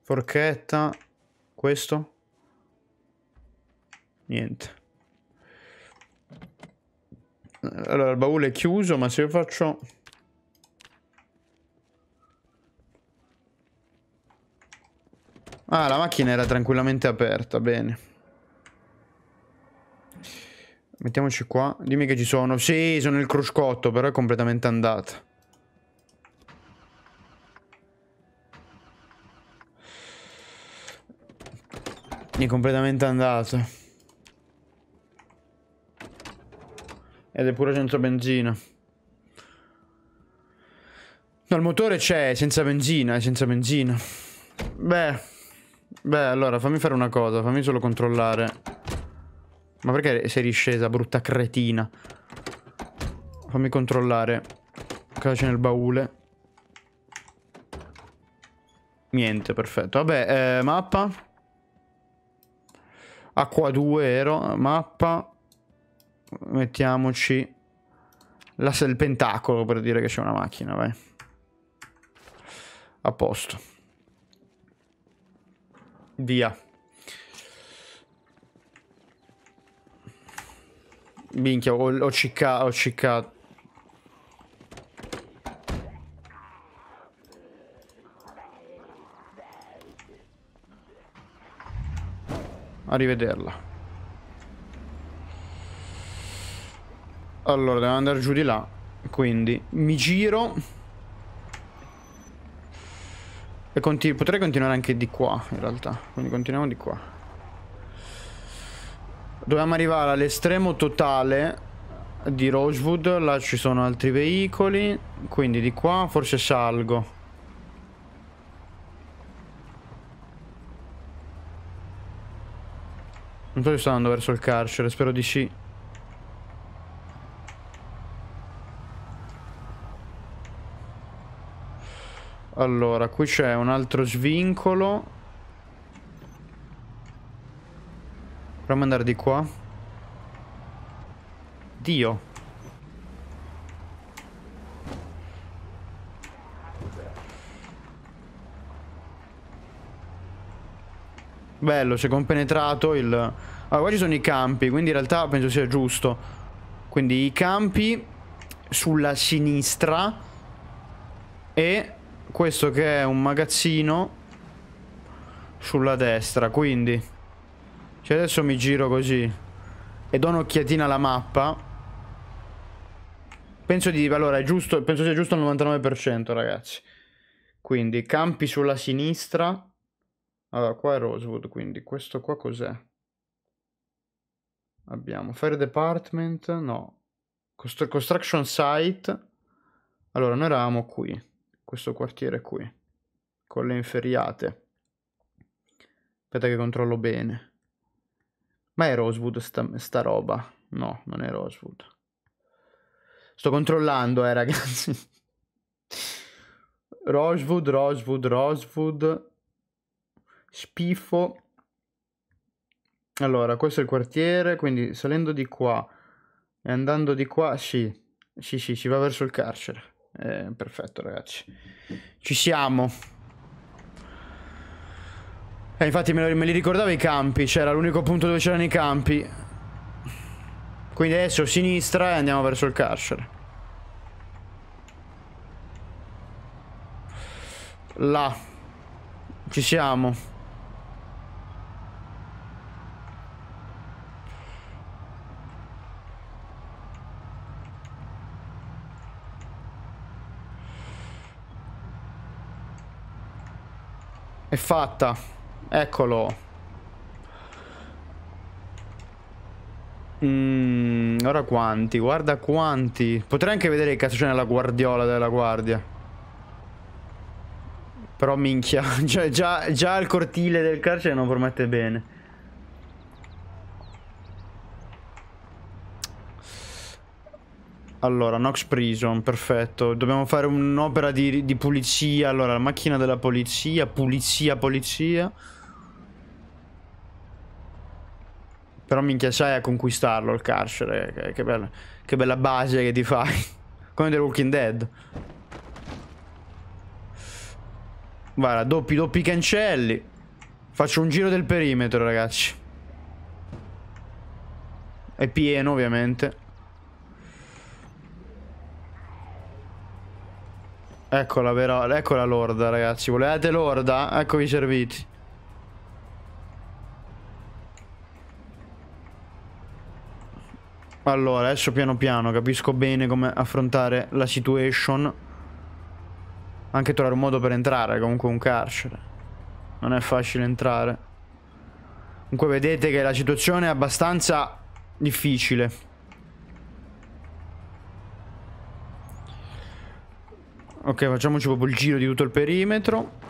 [SPEAKER 1] Forchetta. Questo? Niente. Allora il baule è chiuso ma se io faccio... Ah, la macchina era tranquillamente aperta, bene. Mettiamoci qua. Dimmi che ci sono. Sì, sono il cruscotto, però è completamente andata. È completamente andata. Ed è pure senza benzina. No, il motore c'è, senza benzina, è senza benzina. Beh... Beh, allora, fammi fare una cosa, fammi solo controllare. Ma perché sei riscesa, brutta cretina? Fammi controllare. Cosa c'è nel baule? Niente, perfetto. Vabbè, eh, mappa. Acqua 2, ero. Mappa. Mettiamoci. La, il pentacolo per dire che c'è una macchina, vai. A posto. Via. Minchia, ho, ho ciccato, ho ciccato. Arrivederla. Allora, devo andare giù di là. Quindi mi giro continu potrei continuare anche di qua, in realtà. Quindi continuiamo di qua. Dobbiamo arrivare all'estremo totale di Rosewood. Là ci sono altri veicoli. Quindi di qua forse salgo. Non so se sto andando verso il carcere, spero di sì. Allora, qui c'è un altro svincolo. Proviamo ad andare di qua. Dio. Bello, si è compenetrato il... Allora, ah, qua ci sono i campi, quindi in realtà penso sia giusto. Quindi i campi sulla sinistra e questo che è un magazzino sulla destra, quindi cioè adesso mi giro così e do un'occhiatina alla mappa. Penso di allora giusto, penso sia giusto il 99%, ragazzi. Quindi campi sulla sinistra. Allora, qua è Rosewood, quindi questo qua cos'è? Abbiamo Fire Department, no. Constru construction Site. Allora, noi eravamo qui questo quartiere qui, con le inferriate. Aspetta che controllo bene. Ma è Rosewood sta, sta roba? No, non è Rosewood. Sto controllando, eh, ragazzi. <laughs> Rosewood, Rosewood, Rosewood. Spifo. Allora, questo è il quartiere, quindi salendo di qua e andando di qua, sì, sì, sì, si va verso il carcere. Eh, perfetto, ragazzi. Ci siamo. E eh, infatti me, lo, me, li ricordavo i campi. C'era l'unico punto dove c'erano i campi. Quindi adesso sinistra e andiamo verso il carcere. Là. Ci siamo. È fatta. Eccolo. Mm, ora quanti, guarda quanti. Potrei anche vedere che cazzo c'è nella guardiola della guardia. Però minchia, già, <laughs> cioè già, già il cortile del carcere non promette bene. Allora, Nox Prison, perfetto. Dobbiamo fare un'opera di, di, pulizia. Allora, la macchina della polizia, pulizia, polizia. Però minchia, sai a conquistarlo il carcere. Che, che, bella, che bella base che ti fai. <laughs> Come The Walking Dead. Guarda, doppi, doppi cancelli. Faccio un giro del perimetro, ragazzi. È pieno, ovviamente. Eccola però, eccola l'orda ragazzi. Volevate l'orda? Eccovi serviti. Allora, adesso piano piano capisco bene come affrontare la situation. Anche trovare un modo per entrare, comunque un carcere. Non è facile entrare. Comunque vedete che la situazione è abbastanza difficile. Ok, facciamoci proprio il giro di tutto il perimetro.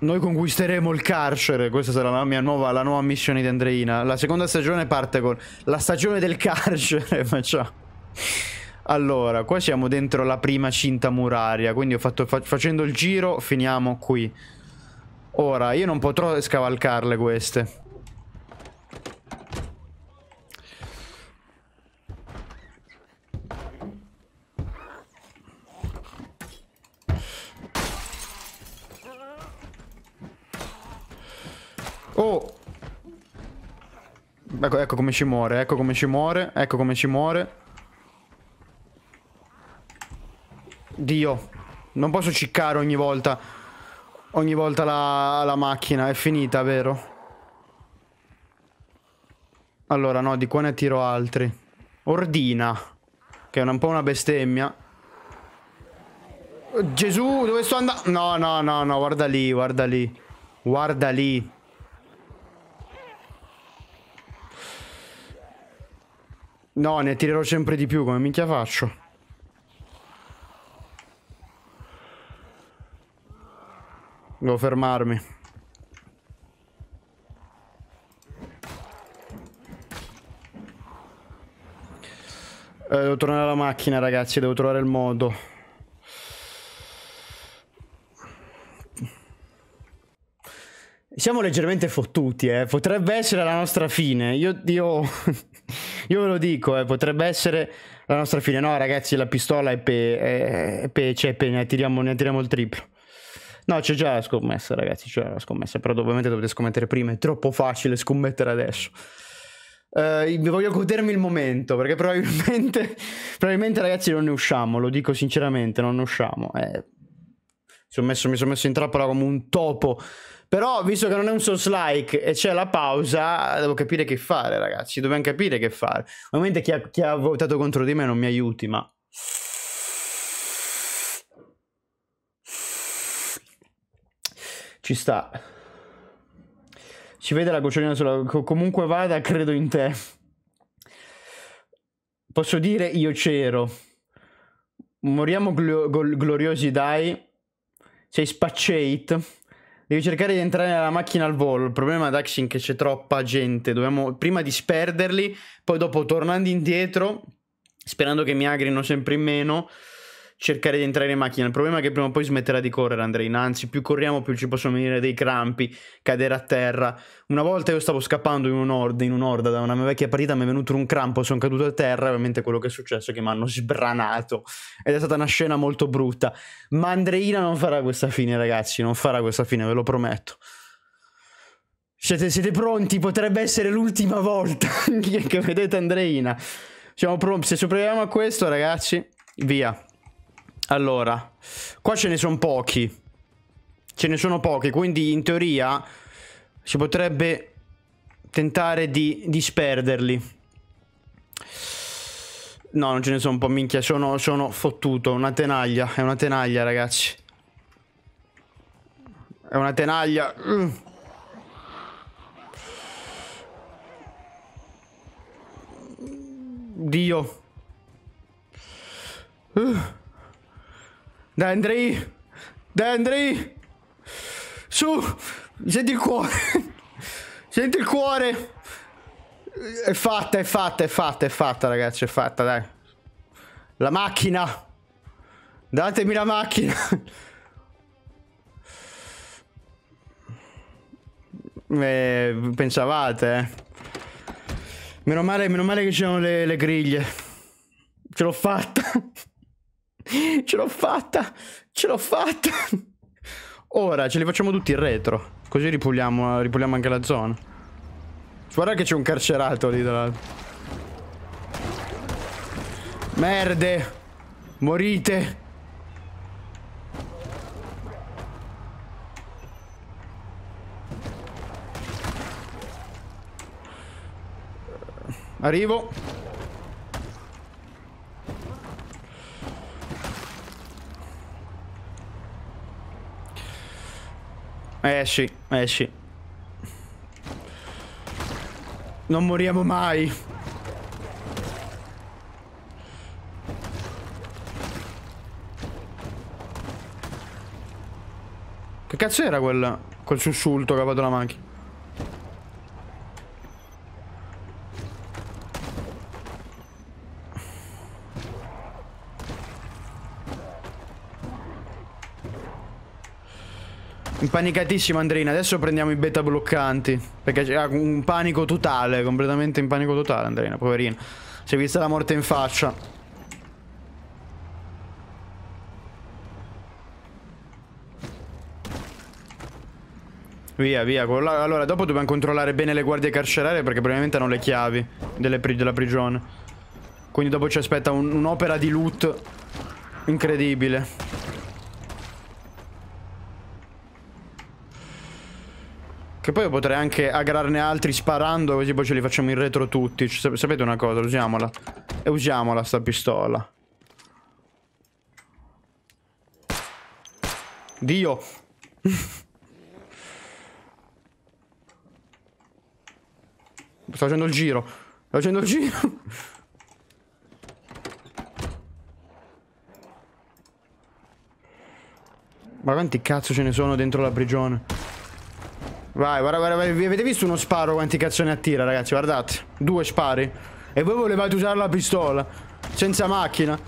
[SPEAKER 1] Noi conquisteremo il carcere, questa sarà la mia nuova, la nuova missione di Andreina. La seconda stagione parte con la stagione del carcere, <laughs> facciamo. Allora, qua siamo dentro la prima cinta muraria, quindi ho fatto, fac facendo il giro finiamo qui. Ora, io non potrò scavalcarle queste. Oh! Ecco, ecco come ci muore, ecco come ci muore, ecco come ci muore. Dio, non posso ciccare ogni volta ogni volta la, la macchina. È finita, vero? Allora, no, di qua ne tiro altri. Ordina. Che è un po' una bestemmia. Gesù, dove sto andando? No, no, no, no, guarda lì, guarda lì. Guarda lì. No, ne tirerò sempre di più, come minchia faccio? Devo fermarmi. Eh, devo tornare alla macchina, ragazzi. Devo trovare il modo. Siamo leggermente fottuti, eh. Potrebbe essere la nostra fine. Io, io, <laughs> io ve lo dico, eh. Potrebbe essere la nostra fine. No, ragazzi, la pistola è, pe, è, è pece, pe, ne attiriamo, ne tiriamo il triplo. No, c'è già la scommessa, ragazzi, c'è la scommessa, però ovviamente dovete scommettere prima, è troppo facile scommettere adesso. Uh, voglio godermi il momento perché probabilmente, <laughs> probabilmente ragazzi non ne usciamo, lo dico sinceramente, non ne usciamo. Eh, sono messo, mi sono messo in trappola come un topo. Però visto che non è un source like e c'è la pausa, devo capire che fare ragazzi, dobbiamo capire che fare. Ovviamente chi ha, chi ha votato contro di me non mi aiuti, ma Ci sta. Ci vede la gocciolina sulla... Comunque vada, credo in te. Posso dire io c'ero. Moriamo glio... gloriosi, dai. Sei spaccate. Devi cercare di entrare nella macchina al volo. Il problema, Daxin, è che c'è troppa gente. Dobbiamo prima disperderli, poi dopo tornando indietro, sperando che mi agrino sempre in meno cercare di entrare in macchina. Il problema è che prima o poi smetterà di correre Andreina, anzi più corriamo più ci possono venire dei crampi, cadere a terra. Una volta io stavo scappando in un'orda, in un'orda da una mia vecchia partita, mi è venuto un crampo, sono caduto a terra e ovviamente quello che è successo è che mi hanno sbranato ed è stata una scena molto brutta. Ma Andreina non farà questa fine ragazzi, non farà questa fine, ve lo prometto. Siete, siete pronti? Potrebbe essere l'ultima volta <laughs> che vedete Andreina. Siamo pronti. Se sopravviviamo a questo, ragazzi, via. Allora, qua ce ne sono pochi. Ce ne sono pochi, quindi in teoria si potrebbe tentare di disperderli. No, non ce ne sono un po' minchia, sono, sono fottuto, una tenaglia, è una tenaglia ragazzi. È una tenaglia. Mm. Dio. Uh. Dendri! Dendri! Su! Senti il cuore! <laughs> Senti il cuore! È fatta, è fatta, è fatta, è fatta, ragazzi, è fatta, dai. La macchina! Datemi la macchina! <laughs> Eh, pensavate, eh. Meno male, meno male che c'erano le, le griglie. Ce l'ho fatta! <laughs> Ce l'ho fatta! Ce l'ho fatta! Ora ce li facciamo tutti in retro. Così ripuliamo, ripuliamo anche la zona. Guarda che c'è un carcerato lì dall'altro. Merde! Morite! Arrivo. Eh sì, eh sì. Non moriamo mai. Che cazzo era quel, quel sussulto che ha fatto la macchina? Impanicatissimo Andrina, adesso prendiamo i beta bloccanti. Perché c'è un panico totale, completamente in panico totale Andrina, poverina Si è vista la morte in faccia. Via, via. Allora, dopo dobbiamo controllare bene le guardie carcerarie perché probabilmente hanno le chiavi pri della prigione. Quindi dopo ci aspetta un'opera un di loot incredibile. Che poi potrei anche aggrarne altri sparando così poi ce li facciamo in retro tutti. Cioè, sapete una cosa? Usiamola. E usiamola sta pistola. Dio. <laughs> Sto facendo il giro. Sto facendo il giro. <laughs> Ma quanti cazzo ce ne sono dentro la prigione? Vai, guarda, guarda, guarda, avete visto uno sparo quanti cazzo ne attira, ragazzi? Guardate, due spari. E voi volevate usare la pistola, senza macchina.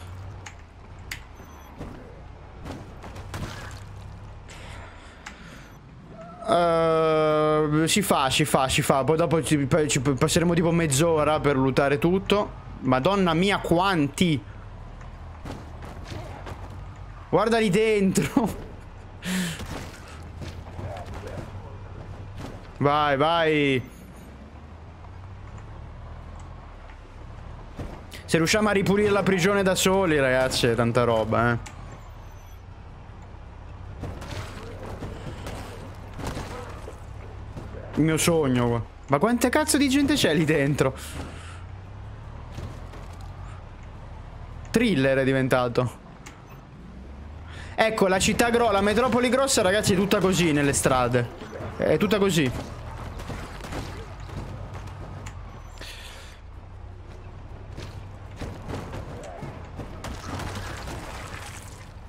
[SPEAKER 1] Uh, si fa, si fa, si fa. Poi dopo ci, ci passeremo tipo mezz'ora per lootare tutto. Madonna mia, quanti! Guardali dentro! <laughs> Vai, vai. Se riusciamo a ripulire la prigione da soli, ragazzi, è tanta roba, eh. Il mio sogno, qua. Ma quante cazzo di gente c'è lì dentro? Thriller è diventato. Ecco, la città grossa, la metropoli grossa, ragazzi, è tutta così nelle strade. È tutta così.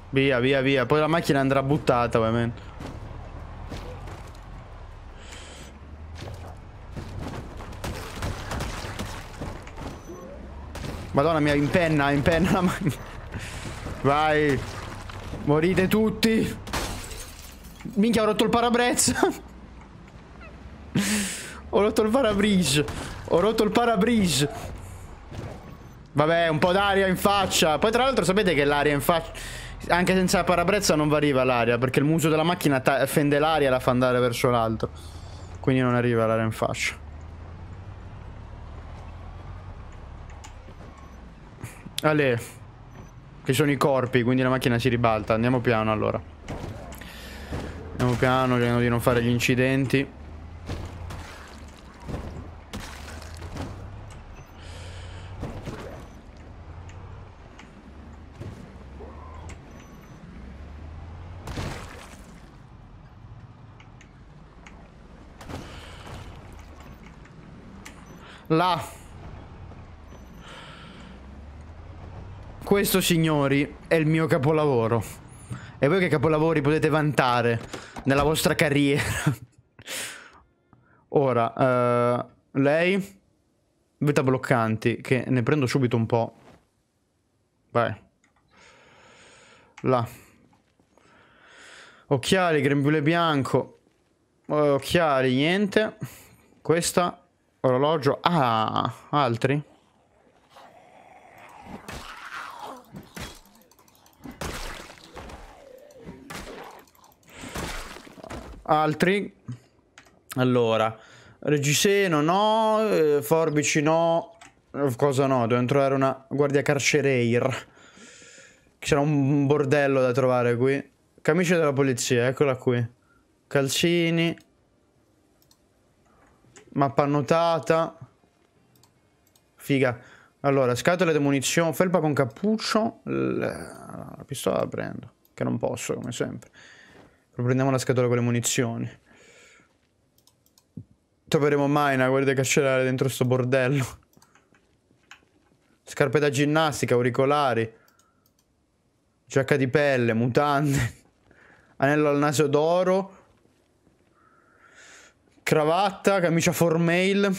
[SPEAKER 1] Via, via, via. Poi la macchina andrà buttata, ovviamente. Madonna mia, impenna, impenna la macchina. Vai. Morite tutti. Minchia, ho rotto il parabrezza. Ho rotto il parabrise. Ho rotto il parabrise. Vabbè, un po' d'aria in faccia. Poi tra l'altro sapete che l'aria in faccia... Anche senza parabrezza non va arriva l'aria, perché il muso della macchina fende l'aria e la fa andare verso l'alto. Quindi non arriva l'aria in faccia. Ale. Che sono i corpi, quindi la macchina si ribalta. Andiamo piano allora. Andiamo piano, cercando di non fare gli incidenti. Là. Questo, signori, è il mio capolavoro. E voi che capolavori potete vantare nella vostra carriera? <laughs> Ora, uh, lei... Beta bloccanti, che ne prendo subito un po'. Vai. Là. Occhiali, grembiule bianco. Occhiali, niente. Questa Orologio. Ah, altri? Altri? Allora, reggiseno no, eh, forbici no, cosa no, devo trovare una guardia carcereir. C'era un bordello da trovare qui. Camicia della polizia, eccola qui. Calcini, Mappa annotata. Figa. Allora, scatole di munizioni felpa con cappuccio. La pistola la prendo, che non posso, come sempre. prendiamo la scatola con le munizioni. Troveremo mai una guardia carceraria dentro sto bordello. Scarpe da ginnastica, auricolari. Giacca di pelle, mutande. Anello al naso d'oro. Cravatta, camicia formail.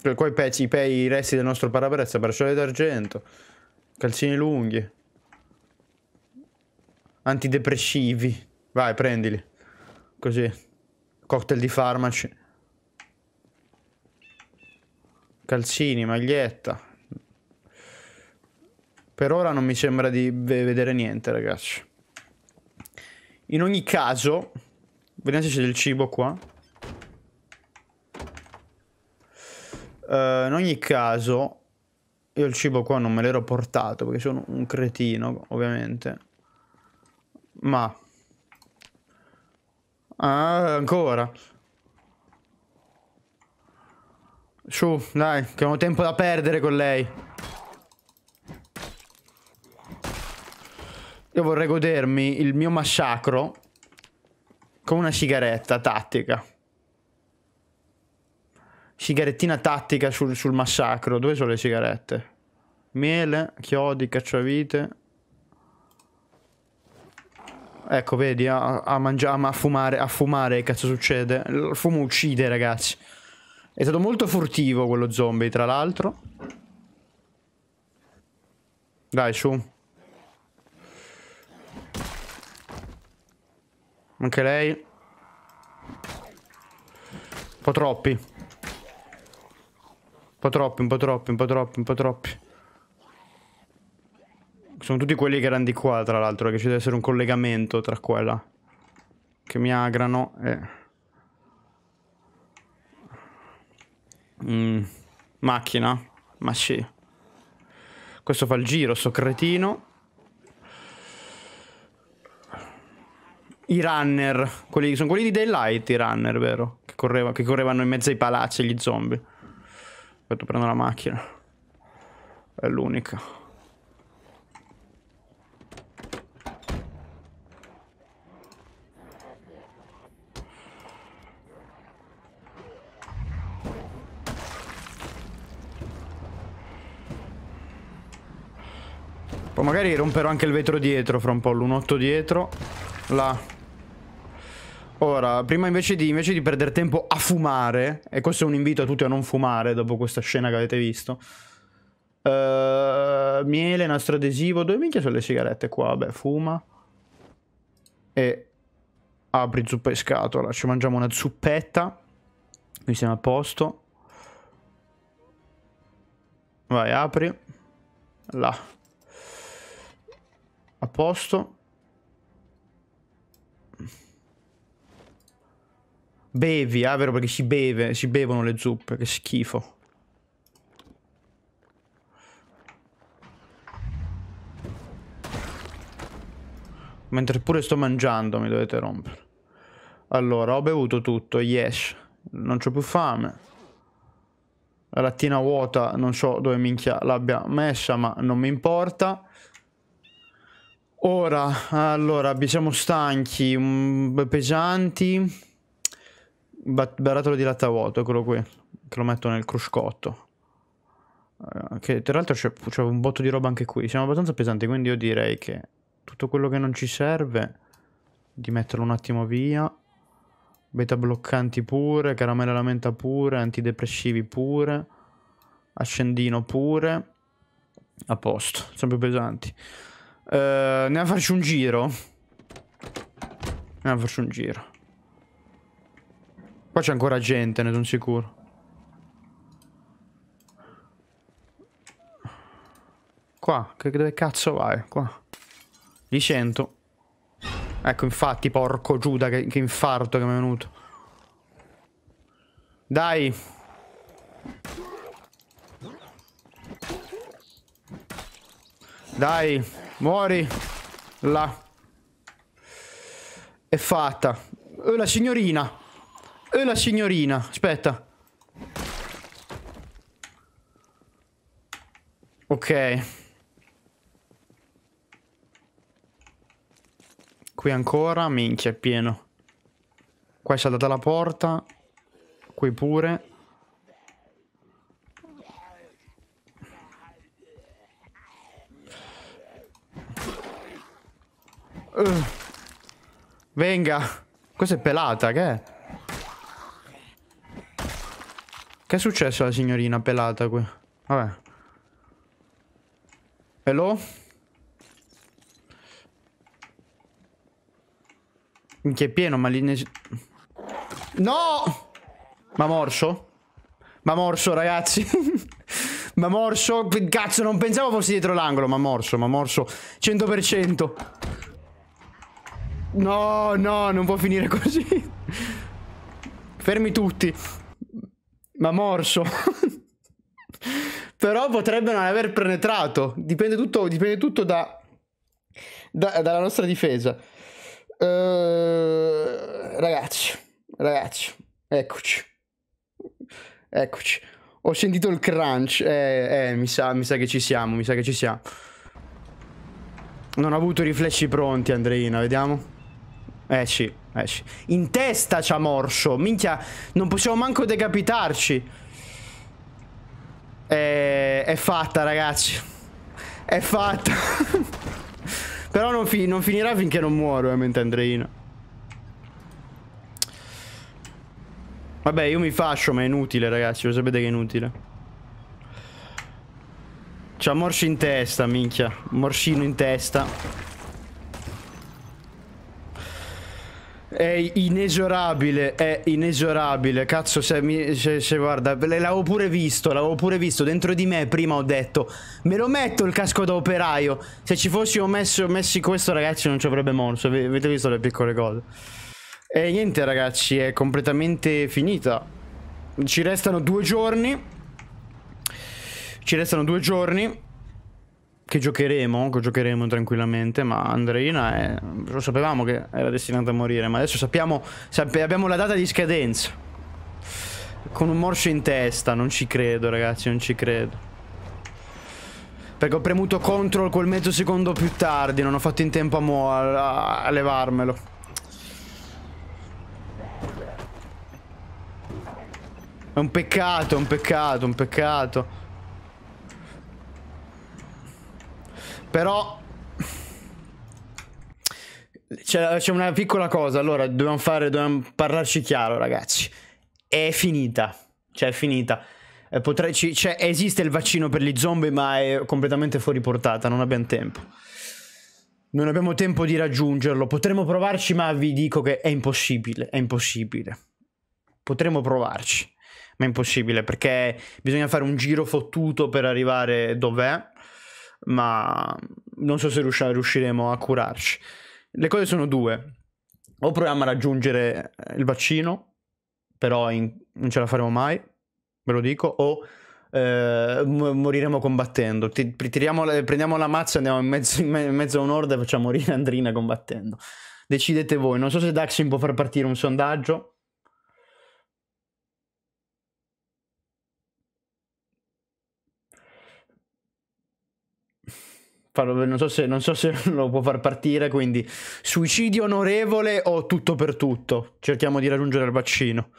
[SPEAKER 1] Per qua i pezzi, i, pe i resti del nostro parabrezza, bracciale d'argento. Calzini lunghi. Antidepressivi. Vai, prendili. Così. Cocktail di farmaci. Calzini, maglietta. Per ora non mi sembra di vedere niente, ragazzi. In ogni caso, Vediamo se c'è del cibo qua. Uh, in ogni caso, io il cibo qua non me l'ero portato perché sono un cretino, ovviamente. Ma... Ah, ancora. Su, dai, che ho tempo da perdere con lei. Io vorrei godermi il mio massacro come una sigaretta tattica. Sigarettina tattica sul, sul massacro. Dove sono le sigarette? Miele, chiodi, cacciavite. Ecco, vedi, a, a mangiare, a fumare, a fumare, cazzo succede? Il fumo uccide, ragazzi. È stato molto furtivo quello zombie, tra l'altro. Dai, su. Anche lei. Un po' troppi. Un po' troppi, un po' troppi, un po' troppi, un po' troppi. Sono tutti quelli che erano di qua, tra l'altro, che ci deve essere un collegamento tra quella. Che mi agrano e... Mm. Macchina? Ma sì. Questo fa il giro, sto cretino. I runner, quelli, sono quelli di Daylight i runner, vero? Che, correva, che correvano in mezzo ai palazzi e gli zombie. Aspetta, prendo la macchina. È l'unica. Poi magari romperò anche il vetro dietro fra un po', l'unotto dietro. Là. Ora, prima invece di, invece di, perdere tempo a fumare, e questo è un invito a tutti a non fumare dopo questa scena che avete visto, uh, eh, miele, nastro adesivo, dove minchia sono le sigarette qua? Vabbè, fuma. E apri zuppa in scatola, ci mangiamo una zuppetta, qui siamo a posto. Vai, apri. Là. A posto. Bevi, ah, vero, perché si beve, si bevono le zuppe, che schifo. Mentre pure sto mangiando, mi dovete rompere. Allora, ho bevuto tutto, yes. Non ho più fame. La lattina vuota, non so dove minchia l'abbia messa, ma non mi importa. Ora, allora, siamo stanchi, mm, pesanti bat- barattolo di latta vuoto, quello qui, che lo metto nel cruscotto. Eh, che tra l'altro c'è, c'è un botto di roba anche qui, siamo abbastanza pesanti, quindi io direi che tutto quello che non ci serve, di metterlo un attimo via. Beta bloccanti pure, caramella alla menta pure, antidepressivi pure, ascendino pure. A posto, sempre pesanti. Uh, andiamo a farci un giro. Andiamo a farci un giro. Qua c'è ancora gente, ne sono sicuro. Qua, che dove cazzo vai? Qua. Li sento. Ecco, infatti, porco Giuda, che, che infarto che mi è venuto. Dai. Dai, muori. Là. È fatta. Eh, la signorina. E eh, la signorina, aspetta. Ok. Qui ancora, minchia, è pieno. Qua è saltata la porta. Qui pure. Uh. Venga. Questa è pelata, che è? Che è successo alla signorina pelata qui? Vabbè. Hello? Che è pieno, ma lì... Ne... No! Ma morso? Ma morso, ragazzi. <laughs> ma morso. Cazzo, non pensavo fossi dietro l'angolo. Ma morso, ma morso. 100%. No, no, non può finire così. Fermi tutti ma morso. Però potrebbe non aver penetrato. Dipende tutto, dipende tutto da, da, dalla nostra difesa. Uh, ragazzi, ragazzi, eccoci. Eccoci. Ho sentito il crunch. Eh, eh mi, sa, mi sa che ci siamo, mi sa che ci siamo. Non ho avuto i riflessi pronti, Andreina, vediamo. Eh sì. Esci. In testa c'ha morso. Minchia, non possiamo manco decapitarci. E... È fatta, ragazzi. È fatta. <laughs> Però non, fi non, finirà finché non muore, eh, ovviamente, Andreina. Vabbè, io mi fascio, ma è inutile, ragazzi. Lo sapete che è inutile. C'ha Morscio in testa, minchia. Morsino in testa. È inesorabile, è inesorabile. Cazzo, se, mi, se, se guarda, l'avevo pure visto, l'avevo pure visto. Dentro di me prima ho detto, me lo metto il casco da operaio. Se ci fossimo messo, messi questo, ragazzi, non ci avrebbe morso. Avete visto le piccole cose. E niente, ragazzi, è completamente finita. Ci restano due giorni. Ci restano due giorni che giocheremo, che giocheremo tranquillamente, ma Andreina è, lo sapevamo che era destinata a morire, ma adesso sappiamo, sapp abbiamo la data di scadenza. Con un morso in testa, non ci credo ragazzi, non ci credo. Perché ho premuto control quel mezzo secondo più tardi, non ho fatto in tempo a, a, a levarmelo. È un peccato, è un peccato, è un peccato. Però... C'è una piccola cosa, allora, dobbiamo, fare, dobbiamo parlarci chiaro, ragazzi. È finita. Cioè, è finita. Eh, potrei, cioè, esiste il vaccino per gli zombie, ma è completamente fuori portata, non abbiamo tempo. Non abbiamo tempo di raggiungerlo. Potremmo provarci, ma vi dico che è impossibile. È impossibile. Potremmo provarci, ma è impossibile perché bisogna fare un giro fottuto per arrivare dov'è ma non so se riusciremo a curarci. Le cose sono due. O proviamo a raggiungere eh, il vaccino, però in, non ce la faremo mai, ve lo dico, o eh, moriremo combattendo. Ti, prendiamo la mazza, andiamo in mezzo, in mezzo a un'orda e facciamo morire <laughs> Andrina combattendo. Decidete voi. Non so se Daxin può far partire un sondaggio farlo, non, so se, non so se <laughs> lo può far partire, quindi suicidio onorevole o tutto per tutto. Cerchiamo di raggiungere il vaccino.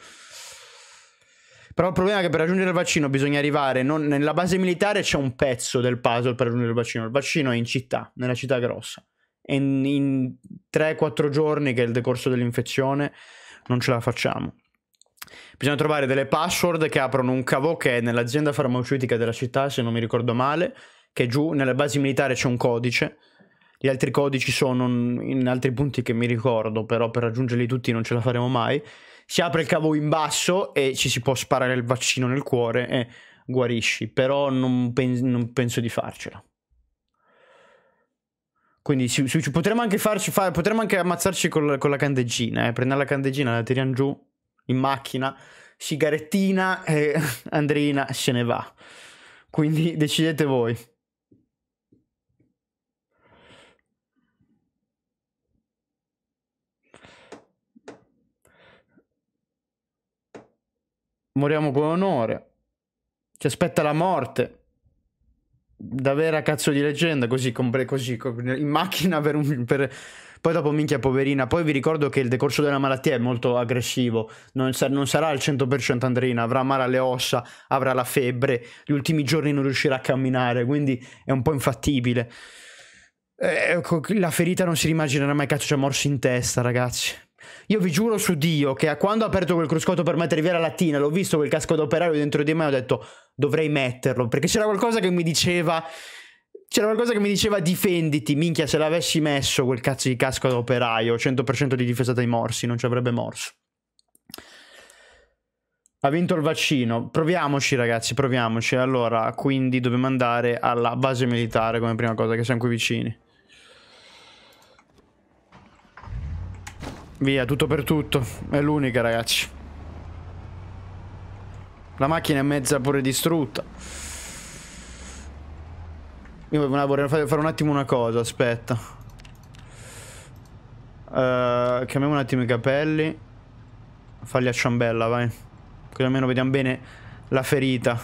[SPEAKER 1] Però il problema è che per raggiungere il vaccino bisogna arrivare. Non, nella base militare c'è un pezzo del puzzle per raggiungere il vaccino. Il vaccino è in città, nella città grossa. E in, in 3-4 giorni, che è il decorso dell'infezione, non ce la facciamo. Bisogna trovare delle password che aprono un cavo che è nell'azienda farmaceutica della città, se non mi ricordo male, che giù nelle basi militari c'è un codice. Gli altri codici sono in altri punti che mi ricordo, però per raggiungerli tutti non ce la faremo mai. Si apre il cavo in basso e ci si può sparare il vaccino nel cuore e guarisci, però non, pen- non penso di farcela. Quindi si, si, potremmo, anche farci, fa, potremmo anche ammazzarci con, con la candeggina, eh. prendere la candeggina, la tiriamo giù in macchina, sigarettina e <laughs> Andrina se ne va. Quindi decidete voi. Moriamo con onore. Ci aspetta la morte. Da vera cazzo di leggenda, così, così in macchina per un... Per... Poi dopo minchia poverina, poi vi ricordo che il decorso della malattia è molto aggressivo, non, sa non sarà al 100% Andrina, avrà male alle ossa, avrà la febbre, gli ultimi giorni non riuscirà a camminare, quindi è un po' infattibile. Eh, ecco, la ferita non si rimaginerà mai, cazzo, c'è morsi in testa, ragazzi. Io vi giuro su Dio che quando ho aperto quel cruscotto per mettere via la lattina, l'ho visto quel casco d'operaio dentro di me e ho detto dovrei metterlo perché c'era qualcosa che mi diceva c'era qualcosa che mi diceva difenditi, minchia se l'avessi messo quel cazzo di casco d'operaio, 100% di difesa dai morsi, non ci avrebbe morso. Ha vinto il vaccino, proviamoci ragazzi, proviamoci. Allora, quindi dobbiamo andare alla base militare come prima cosa, che siamo qui vicini. Via, tutto per tutto. È l'unica, ragazzi. La macchina è mezza pure distrutta. Io vorrei fare un attimo una cosa, aspetta. Uh, chiamiamo un attimo i capelli. Fagli a ciambella, vai. Così almeno vediamo bene la ferita.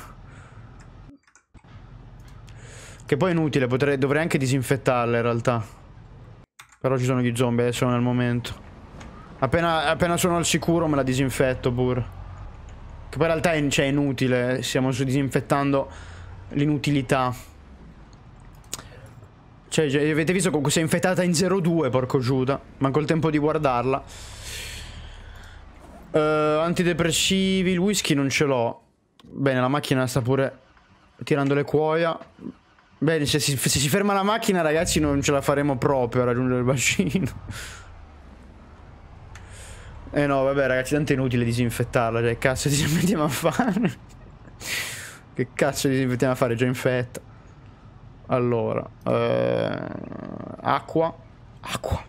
[SPEAKER 1] Che poi è inutile, potrei, dovrei anche disinfettarla in realtà. Però ci sono gli zombie adesso nel momento. Appena, appena sono al sicuro me la disinfetto, pur. Che poi in realtà è, cioè, è inutile. Stiamo disinfettando l'inutilità. Cioè, cioè avete visto che si è infettata in 0-2, porco Giuda. Manco il tempo di guardarla. Uh, antidepressivi, il whisky non ce l'ho. Bene, la macchina sta pure tirando le cuoia. Bene, se si, se si ferma la macchina, ragazzi, non ce la faremo proprio a raggiungere il bacino. Eh no, vabbè ragazzi, tanto è inutile disinfettarla, cioè cazzo disinfettiamo <laughs> a fare? che cazzo disinfettiamo a fare? Già infetta. Allora, eh, acqua, acqua.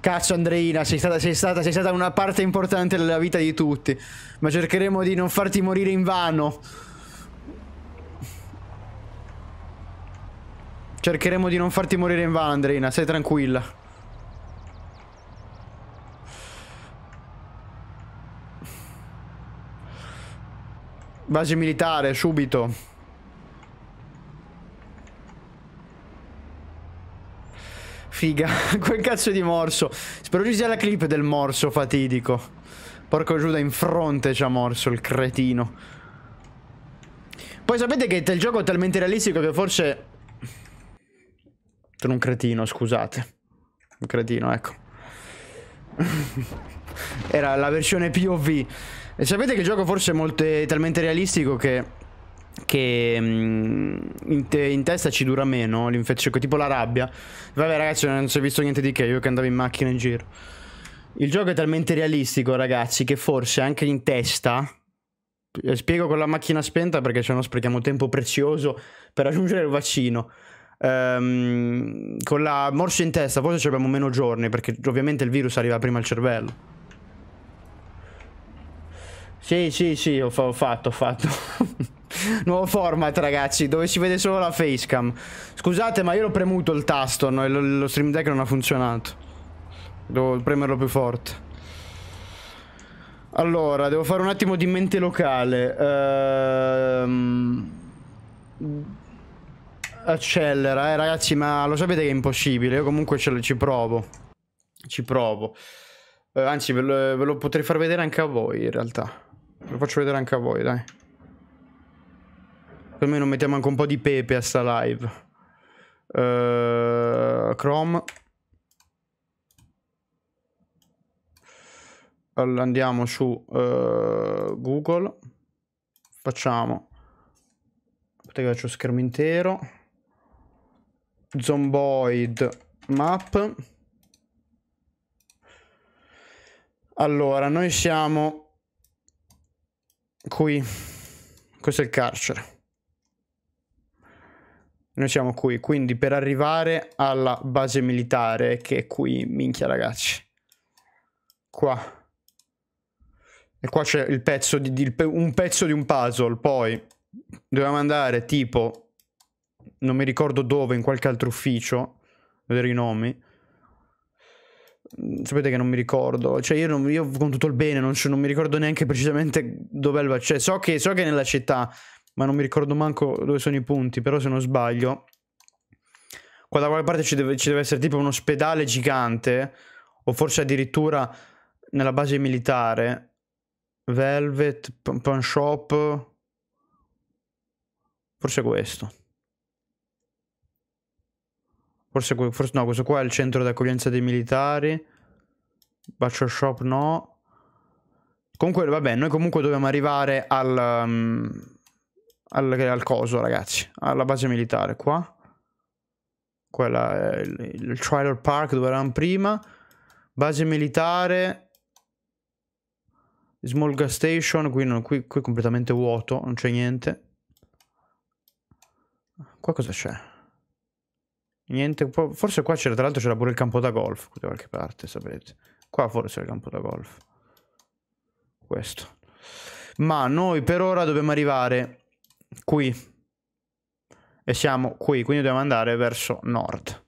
[SPEAKER 1] Cazzo Andreina, sei stata, sei, stata, sei stata una parte importante della vita di tutti, ma cercheremo di non farti morire in vano. Cercheremo di non farti morire in vano Andreina, stai tranquilla. Base militare, subito. Figa, <laughs> quel cazzo di morso. Spero ci sia la clip del morso fatidico. Porco Giuda in fronte ci ha morso il cretino. Poi sapete che il gioco è talmente realistico che forse... Sono un cretino, scusate. Un cretino, ecco. <laughs> Era la versione POV. E sapete che il gioco forse è, molto, è talmente realistico che, che mm, in, te, in, testa ci dura meno l'infezione, tipo la rabbia. Vabbè ragazzi non si è visto niente di che, io che andavo in macchina in giro. Il gioco è talmente realistico ragazzi che forse anche in testa... Eh, spiego con la macchina spenta perché sennò sprechiamo tempo prezioso per raggiungere il vaccino. Um, con la morsa in testa forse ci abbiamo meno giorni perché ovviamente il virus arriva prima al cervello. Sì, sì, sì, ho, fa ho fatto, ho fatto. <laughs> Nuovo format, ragazzi, dove si vede solo la facecam. Scusate, ma io l'ho premuto il tasto, no? lo, lo stream deck non ha funzionato. Devo premerlo più forte. Allora, devo fare un attimo di mente locale. Ehm... Accelera, eh ragazzi, ma lo sapete che è impossibile. Io comunque ce lo, ci provo. Ci provo. Eh, anzi, ve lo, ve lo potrei far vedere anche a voi in realtà. Lo faccio vedere anche a voi, dai. Almeno mettiamo anche un po' di pepe a sta live. Uh, Chrome. Allora, andiamo su uh, Google. Facciamo. Aspetta faccio schermo intero. Zomboid map. Allora, noi siamo qui. Questo è il carcere. Noi siamo qui, quindi per arrivare alla base militare che è qui, minchia ragazzi. Qua. E qua c'è il pezzo di, di, un pezzo di un puzzle, poi dobbiamo andare tipo, non mi ricordo dove, in qualche altro ufficio, vedere i nomi sapete che non mi ricordo, cioè io, non, io con tutto il bene non, non, mi ricordo neanche precisamente dove è il vaccino, cioè, so che, so che è nella città, ma non mi ricordo manco dove sono i punti, però se non sbaglio, qua da qualche parte ci deve, ci deve essere tipo un ospedale gigante, o forse addirittura nella base militare, Velvet, Pan Shop, forse questo. Forse, forse, no, questo qua è il centro d'accoglienza dei militari. Baccio shop no. Comunque, vabbè, noi comunque dobbiamo arrivare al, um, al, al coso, ragazzi. Alla base militare, qua. Quella è il, il trailer park dove eravamo prima. Base militare. Small gas station. Qui, non, qui, qui è completamente vuoto, non c'è niente. Qua cosa c'è? Niente, forse qua c'era, tra l'altro c'era pure il campo da golf, da qualche parte, sapete. Qua forse è il campo da golf. Questo. Ma noi per ora dobbiamo arrivare qui. E siamo qui, quindi dobbiamo andare verso nord.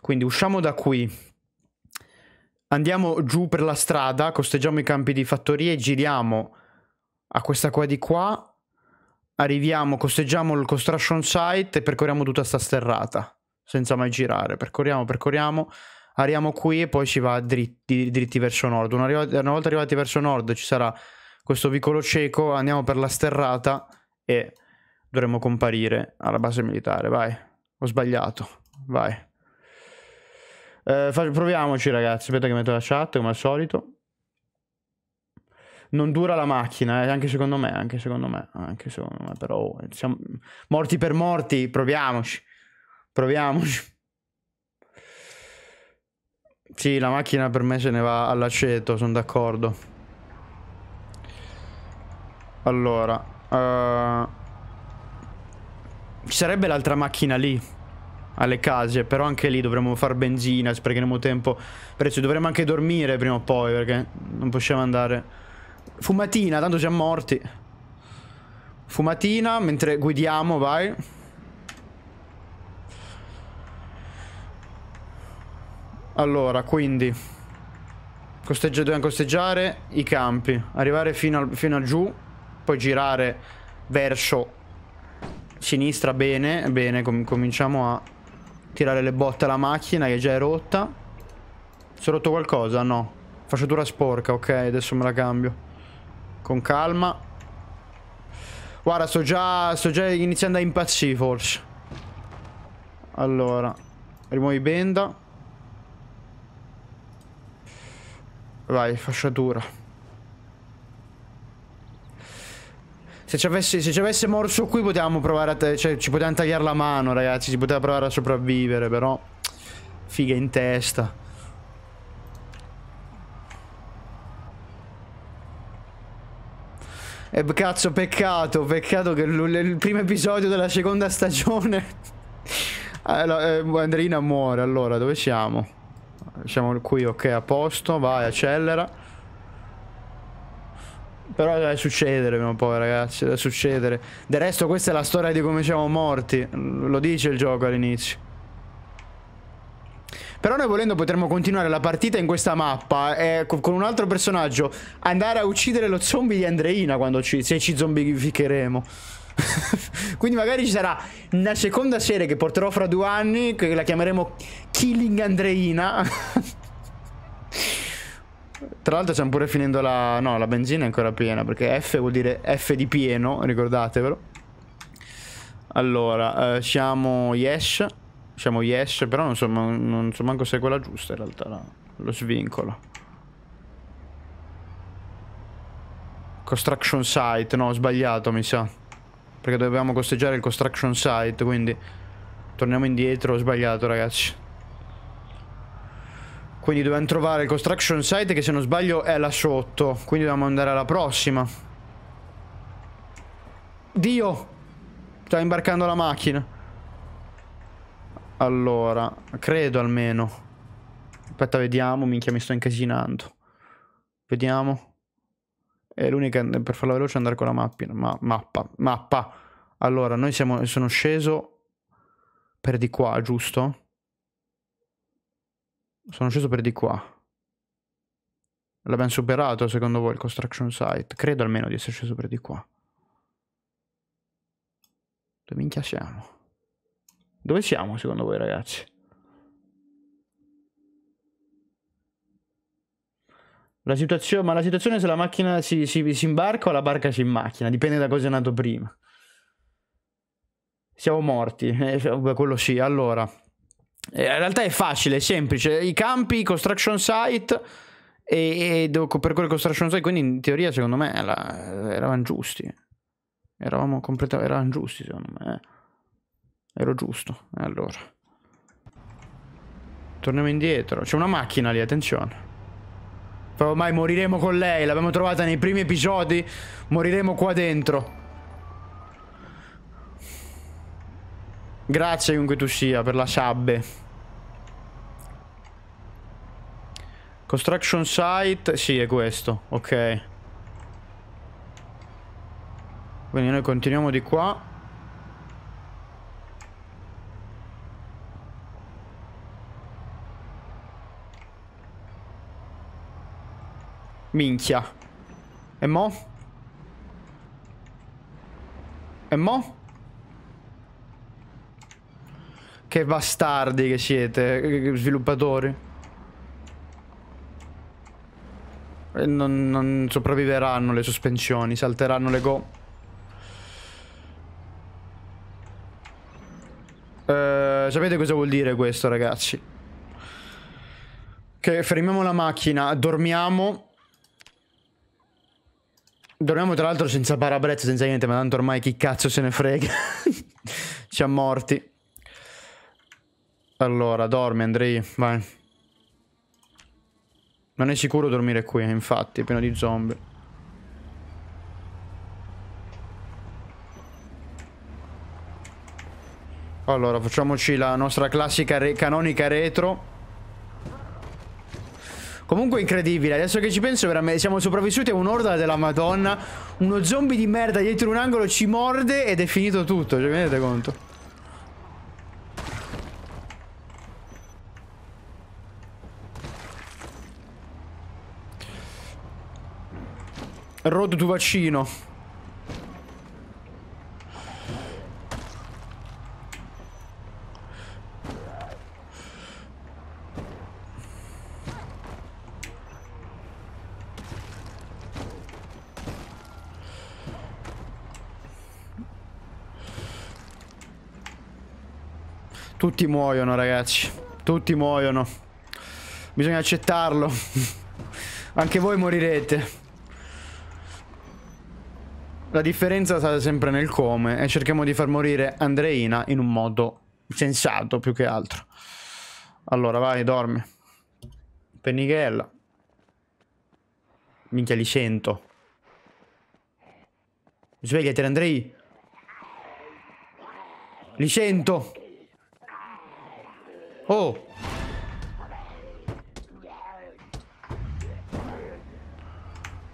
[SPEAKER 1] Quindi usciamo da qui. Andiamo giù per la strada, costeggiamo i campi di fattorie, giriamo a questa qua di qua. Arriviamo, costeggiamo il construction site e percorriamo tutta sta sterrata senza mai girare. Percorriamo, percorriamo, arriviamo qui e poi ci va dritti, dritti verso nord. Una, una volta arrivati verso nord ci sarà questo vicolo cieco, andiamo per la sterrata e dovremo comparire alla base militare. Vai, ho sbagliato, vai. Eh, proviamoci ragazzi, aspetta che metto la chat come al solito. Non dura la macchina, eh? anche secondo me, anche secondo me, anche secondo me, però oh, siamo morti per morti, proviamoci. Proviamoci. Sì, la macchina per me se ne va all'aceto, sono d'accordo. Allora, uh... Eh, ci sarebbe l'altra macchina lì, alle case, però anche lì dovremmo far benzina, sprecheremo tempo. Prezzo, dovremmo anche dormire prima o poi, perché non possiamo andare. Fumatina, tanto siamo morti. Fumatina, mentre guidiamo, vai. Allora, quindi costeggio, Dobbiamo costeggiare i campi Arrivare fino, al, fino a giù Poi girare verso sinistra bene Bene, com cominciamo a tirare le botte alla macchina che già è rotta Si è rotto qualcosa? No Facciatura sporca, ok, adesso me la cambio Con calma Guarda, sto già, sto già iniziando a impazzire forse Allora Rimuovi benda Vai, fasciatura. Se ci, avesse, se ci avesse morso qui potevamo provare a... Cioè, ci potevamo tagliare la mano, ragazzi. Si poteva provare a sopravvivere, però... Figa in testa. E eh, cazzo, peccato, peccato che il primo episodio della seconda stagione... <laughs> Eh, Andrina muore, allora, dove siamo? Siamo qui, ok, a posto. Vai, accelera. Però deve succedere prima o poi, ragazzi. Deve succedere. Del resto, questa è la storia di come siamo morti. Lo dice il gioco all'inizio. Però noi volendo potremmo continuare la partita in questa mappa eh, con un altro personaggio, andare a uccidere lo zombie di Andreina quando ci, se ci zombificheremo. <laughs> Quindi magari ci sarà una seconda serie che porterò fra due anni, che la chiameremo Killing Andreina. <laughs> Tra l'altro stiamo pure finendo la... No, la benzina è ancora piena, perché F vuol dire F di pieno, ricordatevelo. Allora, eh, siamo yes. Siamo yes, però non so, non so manco se è quella giusta in realtà, no. lo svincolo. Construction site, no, ho sbagliato mi sa. Perché dovevamo costeggiare il construction site, quindi... Torniamo indietro, ho sbagliato ragazzi. Quindi dobbiamo trovare il construction site che se non sbaglio è là sotto. Quindi dobbiamo andare alla prossima. Dio! Sta imbarcando la macchina. Allora, credo almeno. Aspetta, vediamo. Minchia, mi sto incasinando. Vediamo è l'unica per farla veloce andare con la mappina, ma, mappa, mappa. Allora, noi siamo, sono sceso per di qua, giusto? Sono sceso per di qua. L'abbiamo superato secondo voi il construction site? Credo almeno di essere sceso per di qua. Dove minchia siamo? Dove siamo secondo voi ragazzi? La situazione, ma la situazione è se la macchina si, si, si imbarca o la barca si macchina, dipende da cosa è nato prima. Siamo morti, <laughs> eh, cioè, quello sì. Allora, eh, in realtà è facile, è semplice. I campi, construction site e, e per quel construction site, quindi in teoria secondo me la, eravamo giusti. Eravamo completamente, eravamo giusti secondo me. Eh. Ero giusto, allora. Torniamo indietro, c'è una macchina lì, attenzione. Esatto, ormai moriremo con lei, l'abbiamo trovata nei primi episodi, moriremo qua dentro. Grazie chiunque tu sia per la sub. Construction site, sì è questo, ok. Quindi noi continuiamo di qua. Minchia. E mo? E mo? Che bastardi che siete, eh, sviluppatori. Non, non sopravviveranno le sospensioni, salteranno le go. Eh, sapete cosa vuol dire questo, ragazzi? Che fermiamo la macchina, dormiamo Dormiamo tra l'altro senza parabrezza, senza niente, ma tanto ormai chi cazzo se ne frega. Siamo <laughs> morti. Allora, dormi Andrei, vai. Non è sicuro dormire qui, infatti, è pieno di zombie. Allora, facciamoci la nostra classica re canonica retro. Comunque incredibile. Adesso che ci penso, veramente siamo sopravvissuti a un'orda della Madonna. Uno zombie di merda dietro un angolo ci morde ed è finito tutto. Cioè, vi rendete conto? Road to vaccino. Tutti muoiono, ragazzi. Tutti muoiono. Bisogna accettarlo. <laughs> Anche voi morirete. La differenza sta sempre nel come e cerchiamo di far morire Andreina in un modo sensato più che altro. Allora, vai, dormi. Pennichella. Minchia, li sento. Svegliati, Andrei. Li sento. Oh!